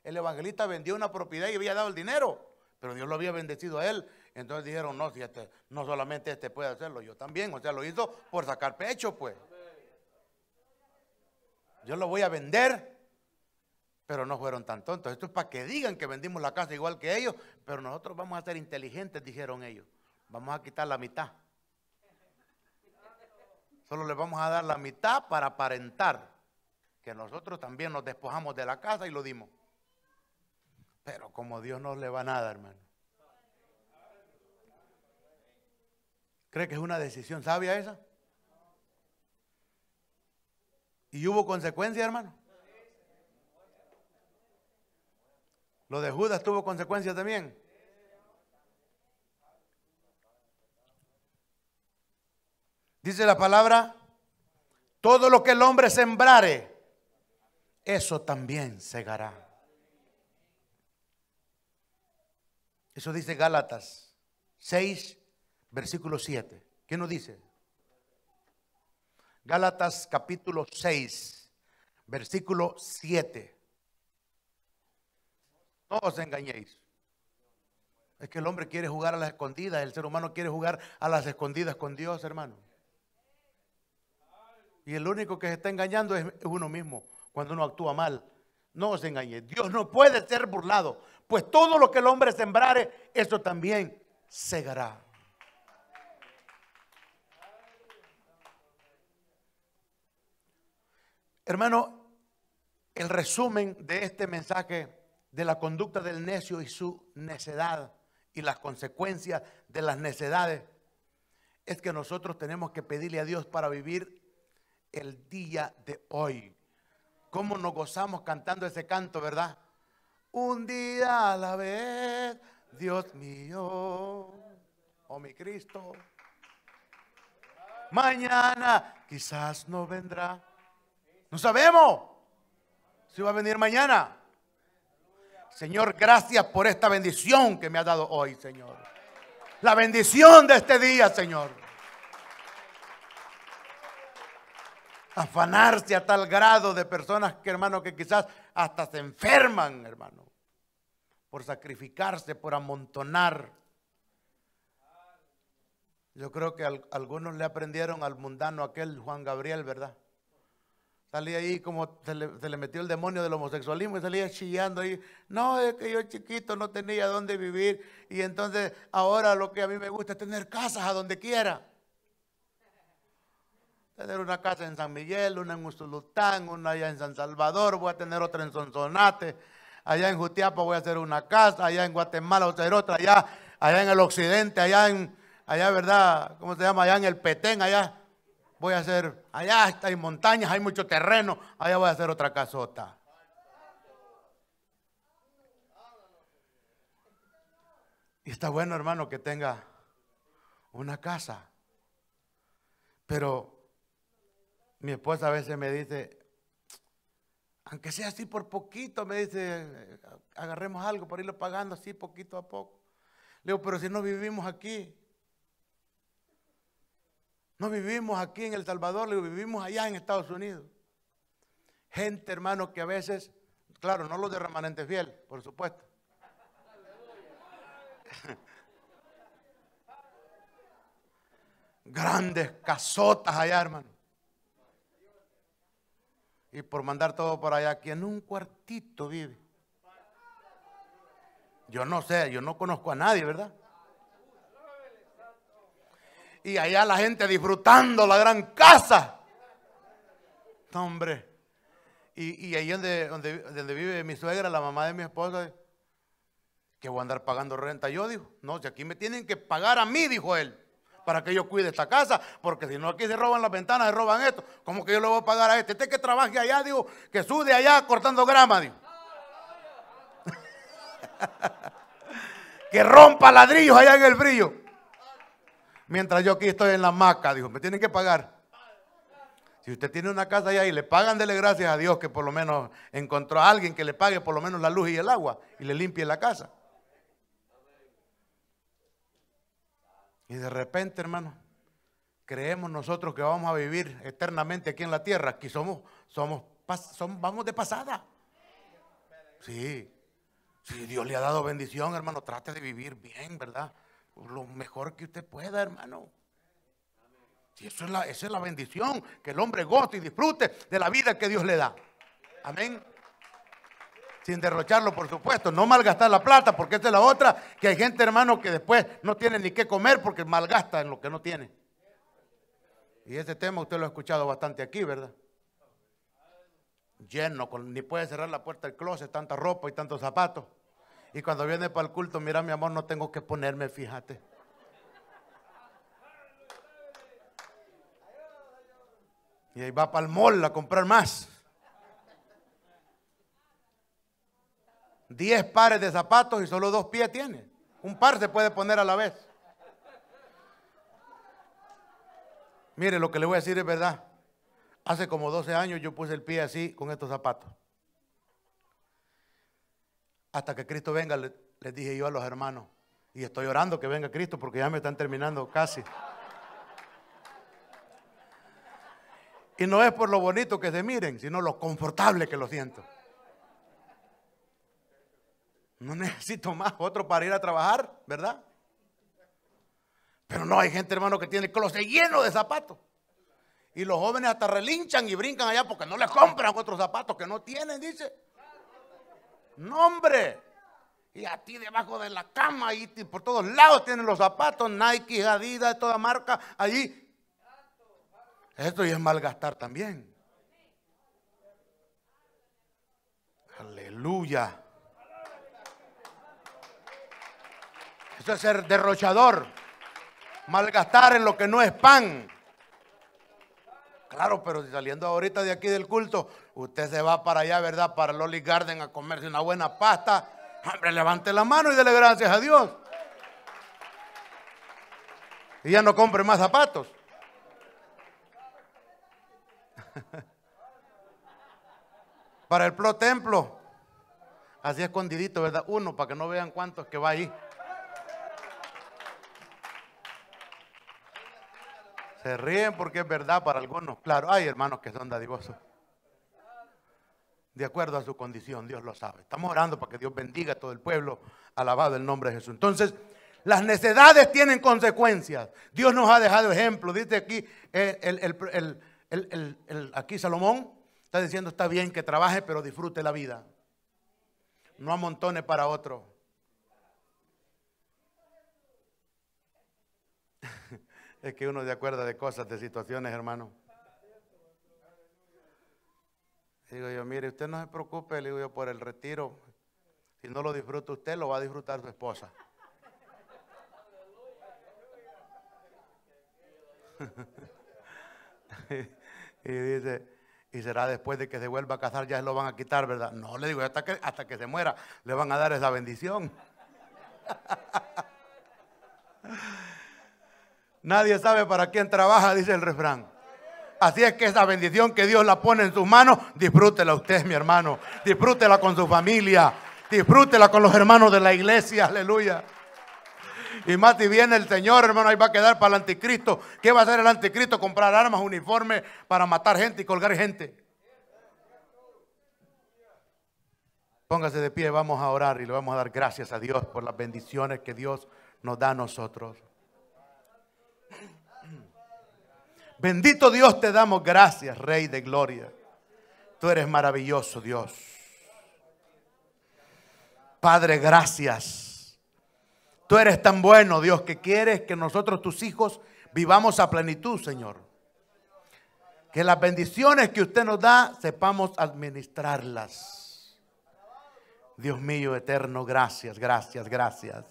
el evangelista, vendió una propiedad y había dado el dinero, pero Dios lo había bendecido a él. Entonces dijeron, no, si este, no solamente este puede hacerlo, yo también. O sea, lo hizo por sacar pecho, pues. Yo lo voy a vender, pero no fueron tan tontos. Esto es para que digan que vendimos la casa igual que ellos, pero nosotros vamos a ser inteligentes, dijeron ellos vamos a quitar la mitad. Solo le vamos a dar la mitad para aparentar que nosotros también nos despojamos de la casa y lo dimos. Pero como Dios no le va nada, hermano. ¿Cree que es una decisión sabia esa? ¿Y hubo consecuencia, hermano? ¿Lo de Judas tuvo consecuencias también? Dice la palabra, todo lo que el hombre sembrare, eso también segará. Eso dice Gálatas 6, versículo 7. ¿Qué nos dice? Gálatas capítulo 6, versículo 7. No os engañéis. Es que el hombre quiere jugar a las escondidas, el ser humano quiere jugar a las escondidas con Dios, hermano. Y el único que se está engañando es uno mismo cuando uno actúa mal. No os engañéis. Dios no puede ser burlado. Pues todo lo que el hombre sembrare, eso también segará. Hermano, el resumen de este mensaje de la conducta del necio y su necedad y las consecuencias de las necedades es que nosotros tenemos que pedirle a Dios para vivir el día de hoy. ¿Cómo nos gozamos cantando ese canto, verdad? Un día a la vez, Dios mío, oh mi Cristo. Mañana quizás no vendrá. No sabemos si va a venir mañana. Señor, gracias por esta bendición que me ha dado hoy, Señor. La bendición de este día, Señor. afanarse a tal grado de personas que, hermano, que quizás hasta se enferman, hermano, por sacrificarse, por amontonar. Yo creo que algunos le aprendieron al mundano aquel Juan Gabriel, ¿verdad? Salía ahí como se le, le, metió el demonio del homosexualismo y salía chillando ahí. No, es que yo chiquito no tenía dónde vivir y entonces ahora lo que a mí me gusta es tener casas a donde quiera tener una casa en San Miguel, una en Usulután, una allá en San Salvador, voy a tener otra en Sonsonate, allá en Jutiapa voy a hacer una casa, allá en Guatemala voy a hacer otra, allá, allá en el occidente, allá en, allá, ¿verdad? ¿Cómo se llama? Allá en el Petén, allá voy a hacer, allá hay montañas, hay mucho terreno, allá voy a hacer otra casota. Y está bueno, hermano, que tenga una casa. Pero mi esposa a veces me dice, aunque sea así por poquito, me dice, agarremos algo por irlo pagando así poquito a poco. Le digo, pero si no vivimos aquí, no vivimos aquí en El Salvador, le digo, vivimos allá en Estados Unidos. Gente, hermano, que a veces, claro, no los de remanente fiel, por supuesto. [LAUGHS] Grandes casotas allá, hermano y por mandar todo para allá, que en un cuartito vive. Yo no sé, yo no conozco a nadie, ¿verdad? Y allá la gente disfrutando la gran casa. hombre. Y, ahí donde, donde, vive mi suegra, la mamá de mi esposa, que voy a andar pagando renta. Yo digo, no, si aquí me tienen que pagar a mí, dijo él para que yo cuide esta casa, porque si no aquí se roban las ventanas, se roban esto, ¿cómo que yo le voy a pagar a este? Este que trabaje allá, digo, que sude allá cortando grama, digo. [LAUGHS] que rompa ladrillos allá en el brillo. Mientras yo aquí estoy en la maca, digo, me tienen que pagar. Si usted tiene una casa allá y le pagan, dele gracias a Dios que por lo menos encontró a alguien que le pague por lo menos la luz y el agua y le limpie la casa. Y de repente, hermano, creemos nosotros que vamos a vivir eternamente aquí en la tierra. Aquí somos, somos, vamos de pasada. Sí. Si Dios le ha dado bendición, hermano, trate de vivir bien, ¿verdad? Lo mejor que usted pueda, hermano. Sí, eso es la, esa es la bendición, que el hombre goce y disfrute de la vida que Dios le da. Amén sin derrocharlo, por supuesto. No malgastar la plata, porque esta es la otra, que hay gente, hermano, que después no tiene ni qué comer porque malgasta en lo que no tiene. Y ese tema usted lo ha escuchado bastante aquí, ¿verdad? Lleno, ni puede cerrar la puerta del closet, tanta ropa y tantos zapatos. Y cuando viene para el culto, mira, mi amor, no tengo que ponerme, fíjate. Y ahí va para el mall a comprar más. 10 pares de zapatos y solo dos pies tiene. Un par se puede poner a la vez. Mire, lo que le voy a decir es verdad. Hace como 12 años yo puse el pie así con estos zapatos. Hasta que Cristo venga, les dije yo a los hermanos. Y estoy orando que venga Cristo porque ya me están terminando casi. Y no es por lo bonito que se miren, sino lo confortable que lo siento. No [LAUGHS] necesito más otro para ir a trabajar, ¿verdad? Pero no, hay gente, hermano, que tiene closet lleno de zapatos. Y los jóvenes hasta relinchan y brincan allá porque no les compran otros zapatos que no tienen, dice. No, hombre. Y a ti debajo de la cama y por todos lados tienen los zapatos, Nike, Adidas, toda marca, allí. Esto ya es malgastar también. Aleluya. Eso es ser derrochador. Malgastar en lo que no es pan. Claro, pero saliendo ahorita de aquí del culto, usted se va para allá, ¿verdad? Para el Garden a comerse una buena pasta. Hombre, levante la mano y dele gracias a Dios. Y ya no compre más zapatos. [LAUGHS] para el Pro Templo. Así escondidito, ¿verdad? Uno, para que no vean cuántos que va ahí. Se ríen porque es verdad para algunos. Claro, hay hermanos que son dadigosos. De acuerdo a su condición, Dios lo sabe. Estamos orando para que Dios bendiga a todo el pueblo. Alabado el nombre de Jesús. Entonces, las necedades tienen consecuencias. Dios nos ha dejado ejemplo. Dice aquí, aquí Salomón está diciendo, está bien que trabaje, pero disfrute la vida. No amontone para otro. Es que uno se acuerda de cosas, de situaciones, hermano. Digo yo, mire, usted no se preocupe, le digo yo, por el retiro. Si no lo disfruta usted, lo va a disfrutar su esposa. [LAUGHS] y dice, y será después de que se vuelva a casar, ya se lo van a quitar, ¿verdad? No, le digo, hasta que, hasta que se muera, le van a dar esa bendición. [LAUGHS] Nadie sabe para quién trabaja, dice el refrán. Así es que esa bendición que Dios la pone en sus manos, disfrútela usted, mi hermano. Disfrútela con su familia. Disfrútela con los hermanos de la iglesia. Aleluya. Y más si viene el Señor, hermano, ahí va a quedar para el anticristo. ¿Qué va a hacer el anticristo? Comprar armas, uniformes para matar gente y colgar gente. Póngase de pie, vamos a orar y le vamos a dar gracias a Dios por las bendiciones que Dios nos da a nosotros. Bendito Dios, te damos gracias, Rey de Gloria. Tú eres maravilloso, Dios. Padre, gracias. Tú eres tan bueno, Dios, que quieres que nosotros, tus hijos, vivamos a plenitud, Señor. Que las bendiciones que usted nos da, sepamos administrarlas. Dios mío eterno, gracias, gracias, gracias.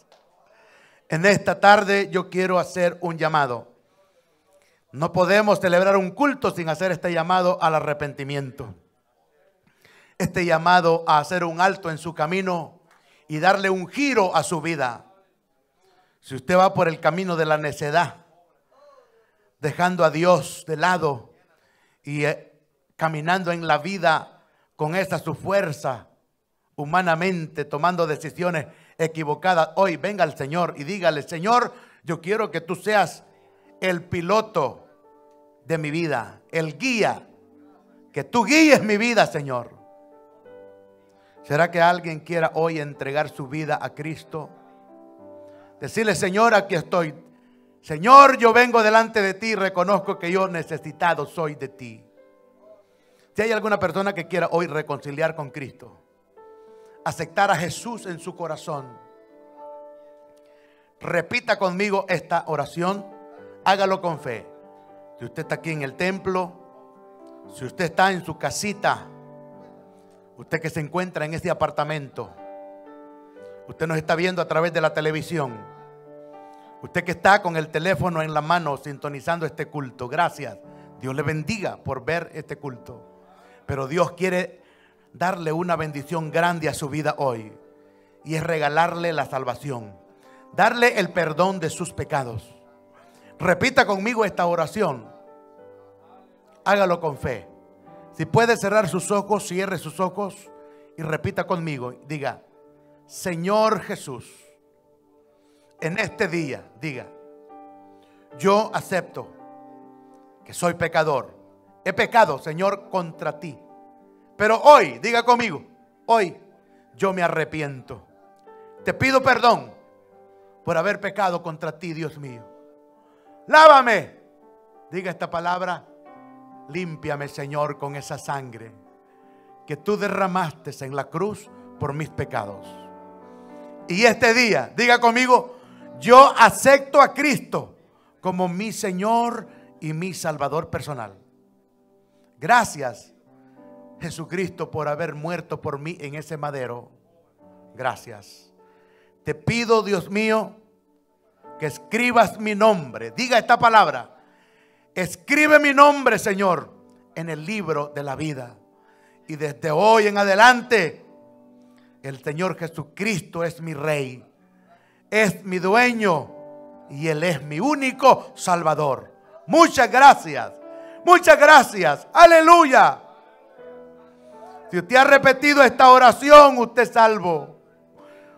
En esta tarde yo quiero hacer un llamado. No podemos celebrar un culto sin hacer este llamado al arrepentimiento. Este llamado a hacer un alto en su camino y darle un giro a su vida. Si usted va por el camino de la necedad, dejando a Dios de lado y eh, caminando en la vida con esa su fuerza humanamente, tomando decisiones equivocadas, hoy venga al Señor y dígale, Señor, yo quiero que tú seas el piloto de mi vida, el guía. Que tú guíes mi vida, Señor. ¿Será que alguien quiera hoy entregar su vida a Cristo? Decirle, Señor, aquí estoy. Señor, yo vengo delante de ti y reconozco que yo necesitado soy de ti. Si hay alguna persona que quiera hoy reconciliar con Cristo, aceptar a Jesús en su corazón, repita conmigo esta oración hágalo con fe. Si usted está aquí en el templo, si usted está en su casita, usted que se encuentra en este apartamento, usted nos está viendo a través de la televisión, usted que está con el teléfono en la mano sintonizando este culto, gracias. Dios le bendiga por ver este culto. Pero Dios quiere darle una bendición grande a su vida hoy. Y es regalarle la salvación. Darle el perdón de sus pecados Repita conmigo esta oración. Hágalo con fe. Si puede cerrar sus ojos, cierre sus ojos y repita conmigo. Diga, Señor Jesús, en este día, diga, yo acepto que soy pecador. He pecado, Señor, contra ti. Pero hoy, diga conmigo, hoy yo me arrepiento. Te pido perdón por haber pecado contra ti, Dios mío lávame. Diga esta palabra, límpiame Señor con esa sangre que tú derramaste en la cruz por mis pecados. Y este día, diga conmigo, yo acepto a Cristo como mi Señor y mi Salvador personal. Gracias, Jesucristo, por haber muerto por mí en ese madero. Gracias. Te pido, Dios mío, que escribas mi nombre. Diga esta palabra. Escribe mi nombre, Señor, en el libro de la vida. Y desde hoy en adelante, el Señor Jesucristo es mi rey, es mi dueño y Él es mi único salvador. Muchas gracias, muchas gracias. Aleluya. Si usted ha repetido esta oración, usted es salvo.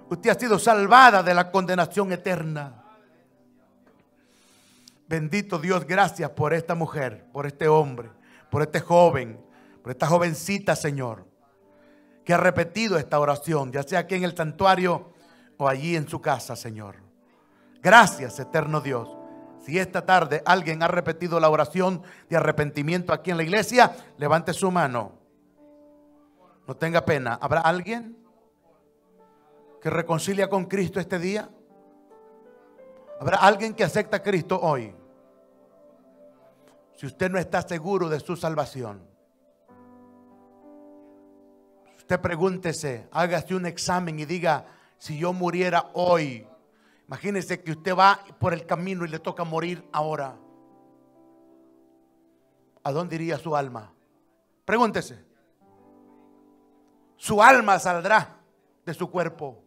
Usted ha sido salvada de la condenación eterna. Bendito Dios, gracias por esta mujer, por este hombre, por este joven, por esta jovencita, Señor, que ha repetido esta oración, ya sea aquí en el santuario o allí en su casa, Señor. Gracias, eterno Dios. Si esta tarde alguien ha repetido la oración de arrepentimiento aquí en la iglesia, levante su mano. No tenga pena. ¿Habrá alguien que reconcilia con Cristo este día? ¿Habrá alguien que acepta a Cristo hoy? si usted no está seguro de su salvación. Usted pregúntese, hágase un examen y diga, si yo muriera hoy, imagínese que usted va por el camino y le toca morir ahora. ¿A dónde iría su alma? Pregúntese. Su alma saldrá de su cuerpo.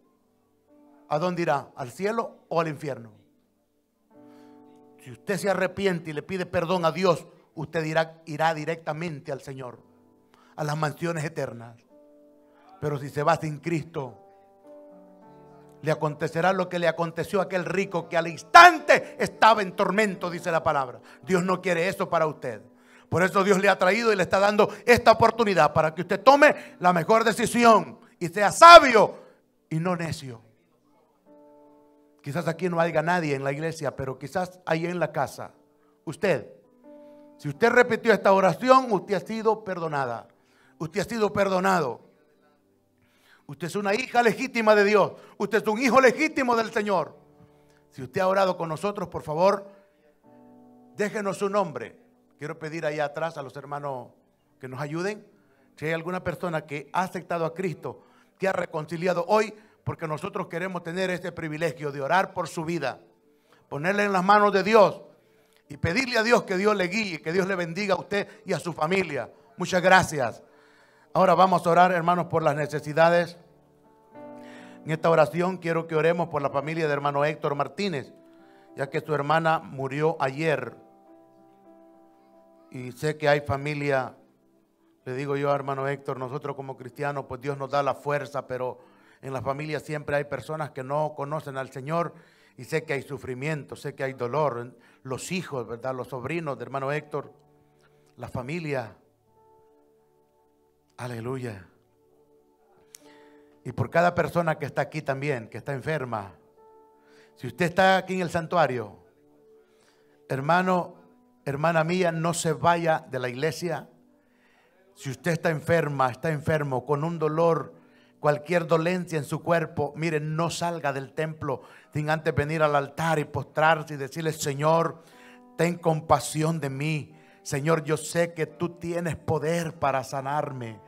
¿A dónde irá? ¿Al cielo o al infierno? Si usted se arrepiente y le pide perdón a Dios, usted irá, irá directamente al Señor, a las mansiones eternas. Pero si se va sin Cristo, le acontecerá lo que le aconteció a aquel rico que al instante estaba en tormento, dice la palabra. Dios no quiere eso para usted. Por eso Dios le ha traído y le está dando esta oportunidad para que usted tome la mejor decisión y sea sabio y no necio. Quizás aquí no haya nadie en la iglesia, pero quizás ahí en la casa. Usted, si usted repitió esta oración, usted ha sido perdonada. Usted ha sido perdonado. Usted es una hija legítima de Dios. Usted es un hijo legítimo del Señor. Si usted ha orado con nosotros, por favor, déjenos su nombre. Quiero pedir ahí atrás a los hermanos que nos ayuden. Si hay alguna persona que ha aceptado a Cristo, que ha reconciliado hoy, porque nosotros queremos tener este privilegio de orar por su vida, ponerle en las manos de Dios y pedirle a Dios que Dios le guíe, que Dios le bendiga a usted y a su familia. Muchas gracias. Ahora vamos a orar, hermanos, por las necesidades. En esta oración quiero que oremos por la familia de hermano Héctor Martínez, ya que su hermana murió ayer. Y sé que hay familia, le digo yo a hermano Héctor, nosotros como cristianos, pues Dios nos da la fuerza, pero en la familia siempre hay personas que no conocen al Señor y sé que hay sufrimiento, sé que hay dolor. Los hijos, ¿verdad? Los sobrinos de hermano Héctor, la familia. Aleluya. Y por cada persona que está aquí también, que está enferma. Si usted está aquí en el santuario, hermano, hermana mía, no se vaya de la iglesia. Si usted está enferma, está enfermo con un dolor cualquier dolencia en su cuerpo, miren, no salga del templo sin antes venir al altar y postrarse y decirle, Señor, ten compasión de mí. Señor, yo sé que tú tienes poder para sanarme.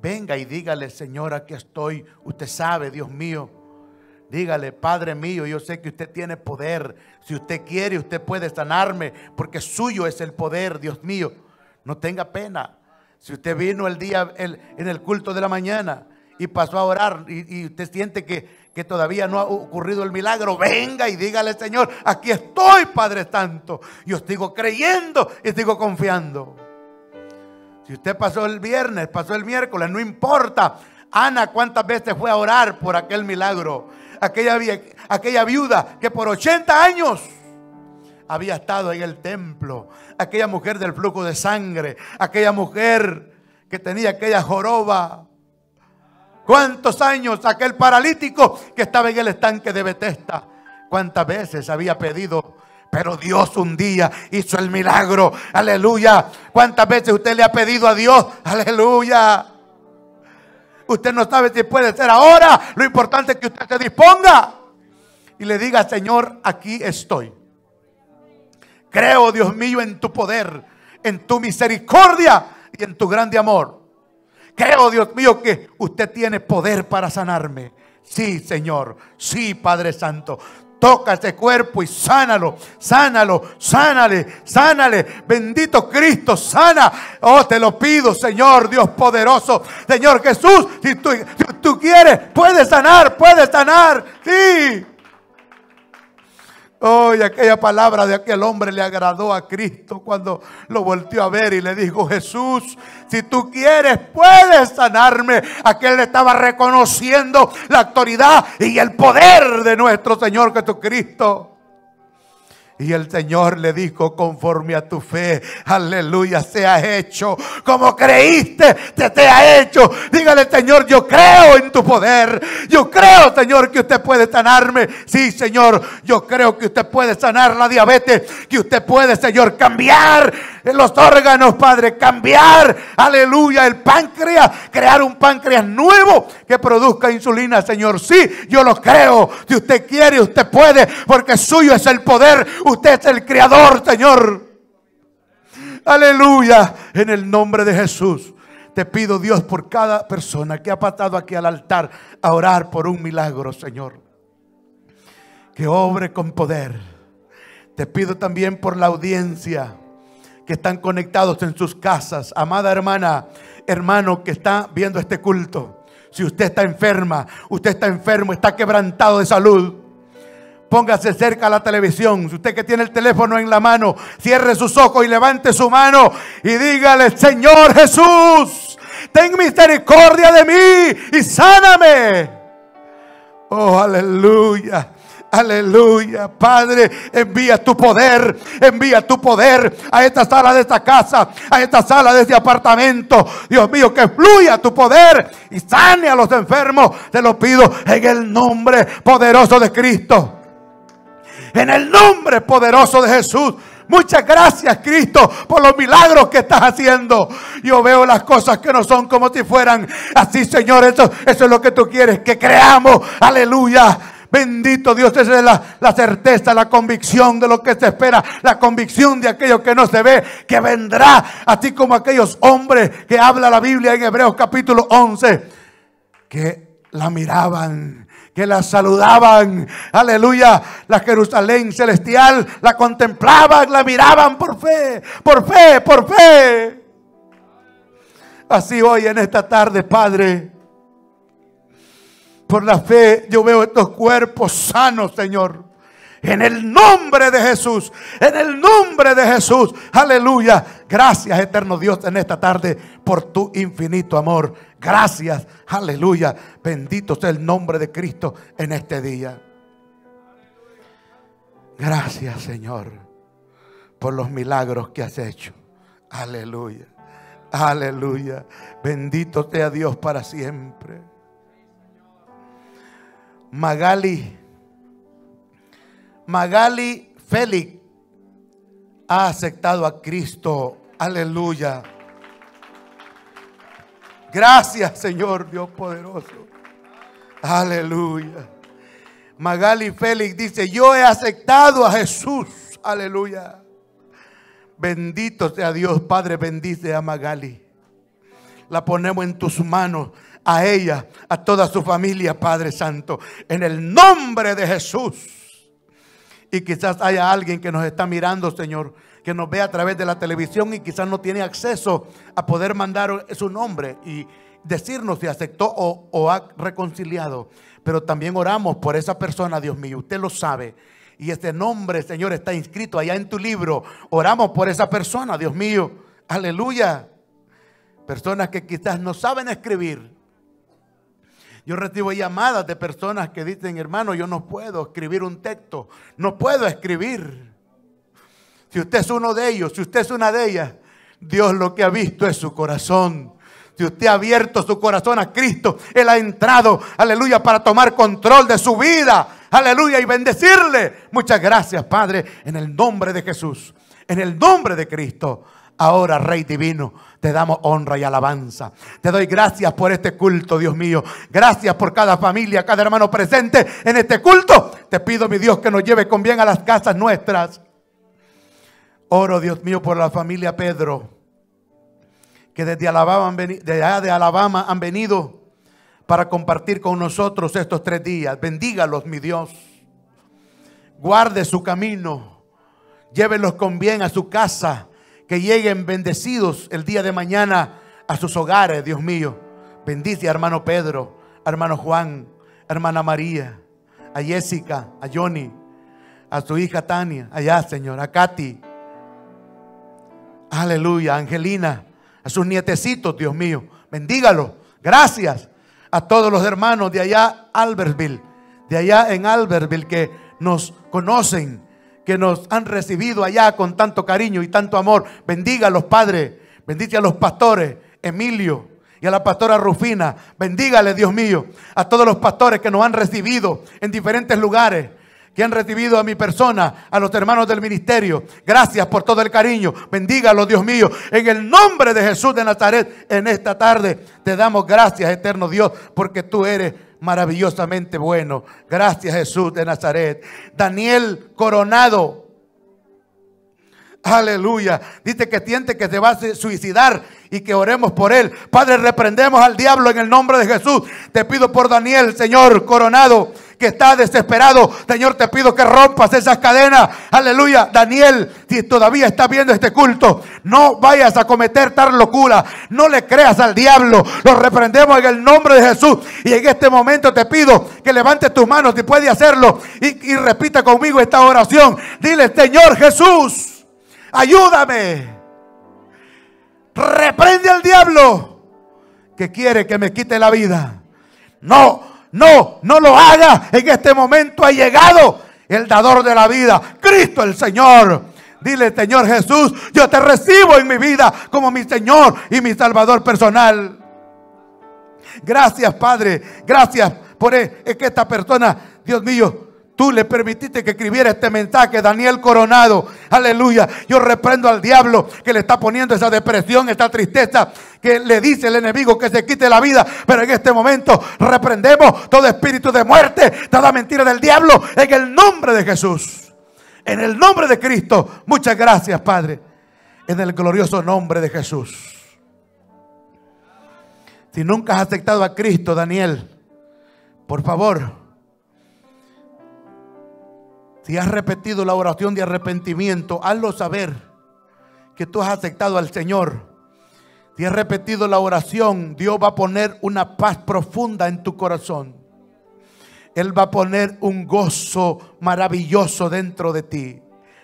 Venga y dígale, Señor, aquí estoy. Usted sabe, Dios mío. Dígale, Padre mío, yo sé que usted tiene poder. Si usted quiere, usted puede sanarme, porque suyo es el poder, Dios mío. No tenga pena. Si usted vino el día en el culto de la mañana y pasó a orar y, usted siente que, todavía no ha ocurrido el milagro, venga y dígale, Señor, aquí estoy, Padre Santo. Yo sigo creyendo y sigo confiando. Si usted pasó el viernes, pasó el miércoles, no importa. Ana, ¿cuántas veces fue a orar por aquel milagro? Aquella, aquella viuda que por 80 años había estado en el templo, aquella mujer del flujo de sangre, aquella mujer que tenía aquella joroba, ¿Cuántos años aquel paralítico que estaba en el estanque de Betesda? ¿Cuántas veces había pedido? Pero Dios un día hizo el milagro. Aleluya. ¿Cuántas veces usted le ha pedido a Dios? Aleluya. Usted no sabe si puede ser ahora. Lo importante es que usted se disponga y le diga, Señor, aquí estoy. Creo, Dios mío, en tu poder, en tu misericordia y en tu grande amor. Creo, Dios mío, que usted tiene poder para sanarme. Sí, Señor. Sí, Padre Santo. Toca este cuerpo y sánalo, sánalo, sánale, sánale. Bendito Cristo, sana. Oh, te lo pido, Señor Dios poderoso. Señor Jesús, si tú, si tú quieres, puedes sanar, puedes sanar. Sí. Oh, aquella palabra de aquel hombre le agradó a Cristo cuando lo volteó a ver y le dijo, Jesús, si tú quieres, puedes sanarme. Aquel le estaba reconociendo la autoridad y el poder de nuestro Señor Jesucristo. Y el Señor le dijo, conforme a tu fe, aleluya, se ha hecho. Como creíste, te ha hecho. Dígale, Señor, yo creo en tu poder. Yo creo, Señor, que usted puede sanarme. Sí, Señor, yo creo que usted puede sanar la diabetes. Que usted puede, Señor, cambiar en los órganos, Padre, cambiar, aleluya, el páncreas, crear un páncreas nuevo que produzca insulina, Señor. Sí, yo lo creo. Si usted quiere, usted puede, porque suyo es el poder. Usted es el creador, Señor. Aleluya, en el nombre de Jesús. Te pido Dios por cada persona que ha patado aquí al altar a orar por un milagro, Señor. Que obre con poder. Te pido también por la audiencia que están conectados en sus casas, amada hermana, hermano que está viendo este culto, si usted está enferma, usted está enfermo, está quebrantado de salud, póngase cerca a la televisión. Si usted que tiene el teléfono en la mano, cierre sus ojos y levante su mano y dígale, Señor Jesús, ten misericordia de mí y sáname. Oh, aleluya. Aleluya, Padre, envía tu poder, envía tu poder a esta sala de esta casa, a esta sala de este apartamento. Dios mío, que fluya tu poder y sane a los enfermos. Te lo pido en el nombre poderoso de Cristo. En el nombre poderoso de Jesús. Muchas gracias, Cristo, por los milagros que estás haciendo. Yo veo las cosas que no son como si fueran así, Señor. Eso, eso es lo que tú quieres, que creamos. Aleluya Bendito Dios, esa es la, la certeza, la convicción de lo que se espera, la convicción de aquello que no se ve, que vendrá, así como aquellos hombres que habla la Biblia en Hebreos capítulo 11, que la miraban que la saludaban. Aleluya. La Jerusalén celestial la contemplaban, la miraban por fe, por fe, por fe. Así hoy en esta tarde, Padre. Por la fe yo veo estos cuerpos sanos, Señor. En el nombre de Jesús, en el nombre de Jesús. Aleluya. Gracias, eterno Dios, en esta tarde por tu infinito amor. Gracias, aleluya. Bendito sea el nombre de Cristo en este día. Gracias, Señor, por los milagros que has hecho. Aleluya. Aleluya. Bendito sea Dios para siempre. Magali. Magali Félix ha aceptado a Cristo. Aleluya. Gracias, Señor Dios poderoso. Aleluya. Magali Félix dice, yo he aceptado a Jesús. Aleluya. Bendito sea Dios, Padre, bendice a Magali. La ponemos en tus manos a ella, a toda su familia, Padre Santo, en el nombre de Jesús. Y quizás haya alguien que nos está mirando, Señor, que nos ve a través de la televisión y quizás no tiene acceso a poder mandar su nombre y decirnos si aceptó o, ha reconciliado. Pero también oramos por esa persona, Dios mío, usted lo sabe y este nombre, Señor, está inscrito allá en tu libro. Oramos por esa persona, Dios mío. Aleluya. Personas que quizás no saben escribir, yo recibo llamadas de personas que dicen, hermano, yo no puedo escribir un texto, no puedo escribir. Si usted es uno de ellos, si usted es una de ellas, Dios lo que ha visto es su corazón. Si usted ha abierto su corazón a Cristo, Él ha entrado, aleluya, para tomar control de su vida, aleluya, y bendecirle. Muchas gracias, Padre, en el nombre de Jesús, en el nombre de Cristo. Ahora, Rey Divino, te damos honra y alabanza. Te doy gracias por este culto, Dios mío. Gracias por cada familia, cada hermano presente en este culto. Te pido, mi Dios, que nos lleve con bien a las casas nuestras. Oro, Dios mío, por la familia Pedro, que desde Alabama, Alabama han venido para compartir con nosotros estos tres días. Bendígalos, mi Dios. Guarde su camino. Llévelos con bien a su casa que lleguen bendecidos el día de mañana a sus hogares, Dios mío. Bendice a hermano Pedro, a hermano Juan, a hermana María, a Jessica, a Johnny, a su hija Tania, allá, Señor, a Katy. Aleluya, Angelina, a sus nietecitos, Dios mío. bendígalos Gracias a todos los hermanos de allá, Albertville, de allá en Albertville que nos conocen que nos han recibido allá con tanto cariño y tanto amor. Bendiga a los padres, bendice a los pastores, Emilio, y a la pastora Rufina. Bendígale, Dios mío, a todos los pastores que nos han recibido en diferentes lugares, que han recibido a mi persona, a los hermanos del ministerio. Gracias por todo el cariño. Bendígalo, Dios mío, en el nombre de Jesús de Nazaret. En esta tarde te damos gracias, eterno Dios, porque tú eres maravillosamente bueno. Gracias Jesús de Nazaret. Daniel coronado. Aleluya. Dice que siente que se va a suicidar y que oremos por él. Padre, reprendemos al diablo en el nombre de Jesús. Te pido por Daniel, Señor, coronado que está desesperado. Señor, te pido que rompas esas cadenas. Aleluya. Daniel, si todavía está viendo este culto, no vayas a cometer tal locura. No le creas al diablo. Lo reprendemos en el nombre de Jesús. Y en este momento te pido que levantes tus manos si puedes hacerlo. Y, y repita conmigo esta oración. Dile, Señor Jesús, ayúdame. Reprende al diablo que quiere que me quite la vida. No, no, no lo haga. En este momento ha llegado el dador de la vida, Cristo el Señor. Dile, Señor Jesús, yo te recibo en mi vida como mi Señor y mi Salvador personal. Gracias, Padre. Gracias por e, que esta persona, Dios mío, Tú le permitiste que escribiera este mensaje, Daniel Coronado. Aleluya. Yo reprendo al diablo que le está poniendo esa depresión, esta tristeza, que le dice el enemigo que se quite la vida. Pero en este momento reprendemos todo espíritu de muerte, toda mentira del diablo, en el nombre de Jesús. En el nombre de Cristo. Muchas gracias, Padre. En el glorioso nombre de Jesús. Si nunca has aceptado a Cristo, Daniel, por favor, si has repetido la oración de arrepentimiento, hazlo saber que tú has aceptado al Señor. Si has repetido la oración, Dios va a poner una paz profunda en tu corazón. Él va a poner un gozo maravilloso dentro de ti.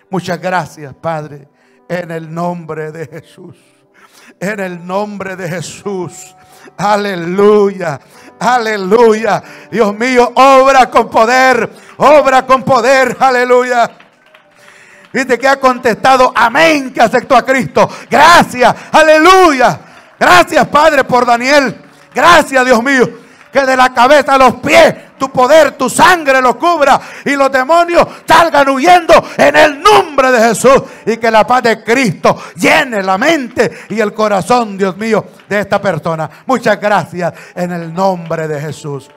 Muchas gracias, Padre, en el nombre de Jesús. En el nombre de Jesús. Aleluya. Aleluya. Dios mío, obra con poder. Obra con poder. Aleluya. Viste que ha contestado, amén, que aceptó a Cristo. Gracias. Aleluya. Gracias, Padre, por Daniel. Gracias, Dios mío que de la cabeza a los pies tu poder, tu sangre los cubra y los demonios salgan huyendo en el nombre de Jesús y que la paz de Cristo llene la mente y el corazón, Dios mío, de esta persona. Muchas gracias en el nombre de Jesús.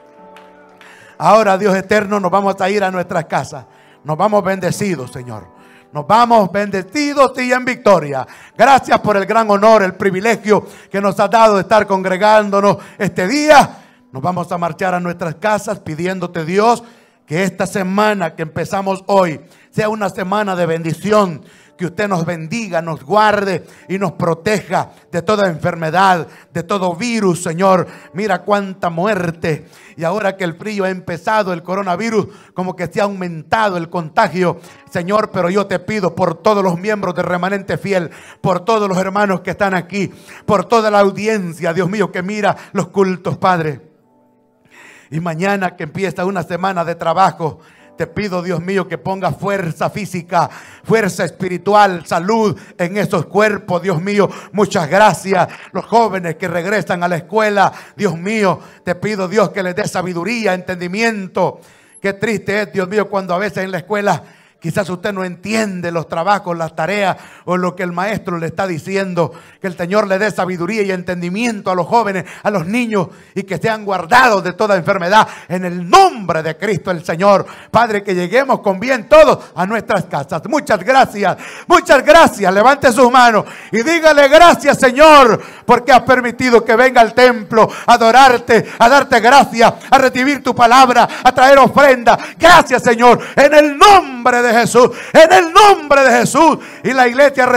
Ahora, Dios eterno, nos vamos a ir a nuestras casas. Nos vamos bendecidos, Señor. Nos vamos bendecidos y en victoria. Gracias por el gran honor, el privilegio que nos has dado de estar congregándonos este día. Nos vamos a marchar a nuestras casas pidiéndote Dios que esta semana que empezamos hoy sea una semana de bendición, que usted nos bendiga, nos guarde y nos proteja de toda enfermedad, de todo virus, Señor. Mira cuánta muerte. Y ahora que el frío ha empezado, el coronavirus, como que se ha aumentado el contagio. Señor, pero yo te pido por todos los miembros de Remanente Fiel, por todos los hermanos que están aquí, por toda la audiencia, Dios mío, que mira los cultos, Padre. Y mañana que empieza una semana de trabajo, te pido, Dios mío, que ponga fuerza física, fuerza espiritual, salud en esos cuerpos, Dios mío. Muchas gracias. Los jóvenes que regresan a la escuela, Dios mío, te pido, Dios, que les dé sabiduría, entendimiento. Qué triste es, Dios mío, cuando a veces en la escuela Quizás usted no entiende los trabajos, las tareas o lo que el maestro le está diciendo. Que el Señor le dé sabiduría y entendimiento a los jóvenes, a los niños y que sean guardados de toda enfermedad en el nombre de Cristo el Señor. Padre, que lleguemos con bien todos a nuestras casas. Muchas gracias, muchas gracias. Levante sus manos y dígale gracias Señor porque has permitido que venga al templo a adorarte, a darte gracias, a recibir tu palabra, a traer ofrenda. Gracias Señor en el nombre de Jesús. En el nombre de Jesús. Y la iglesia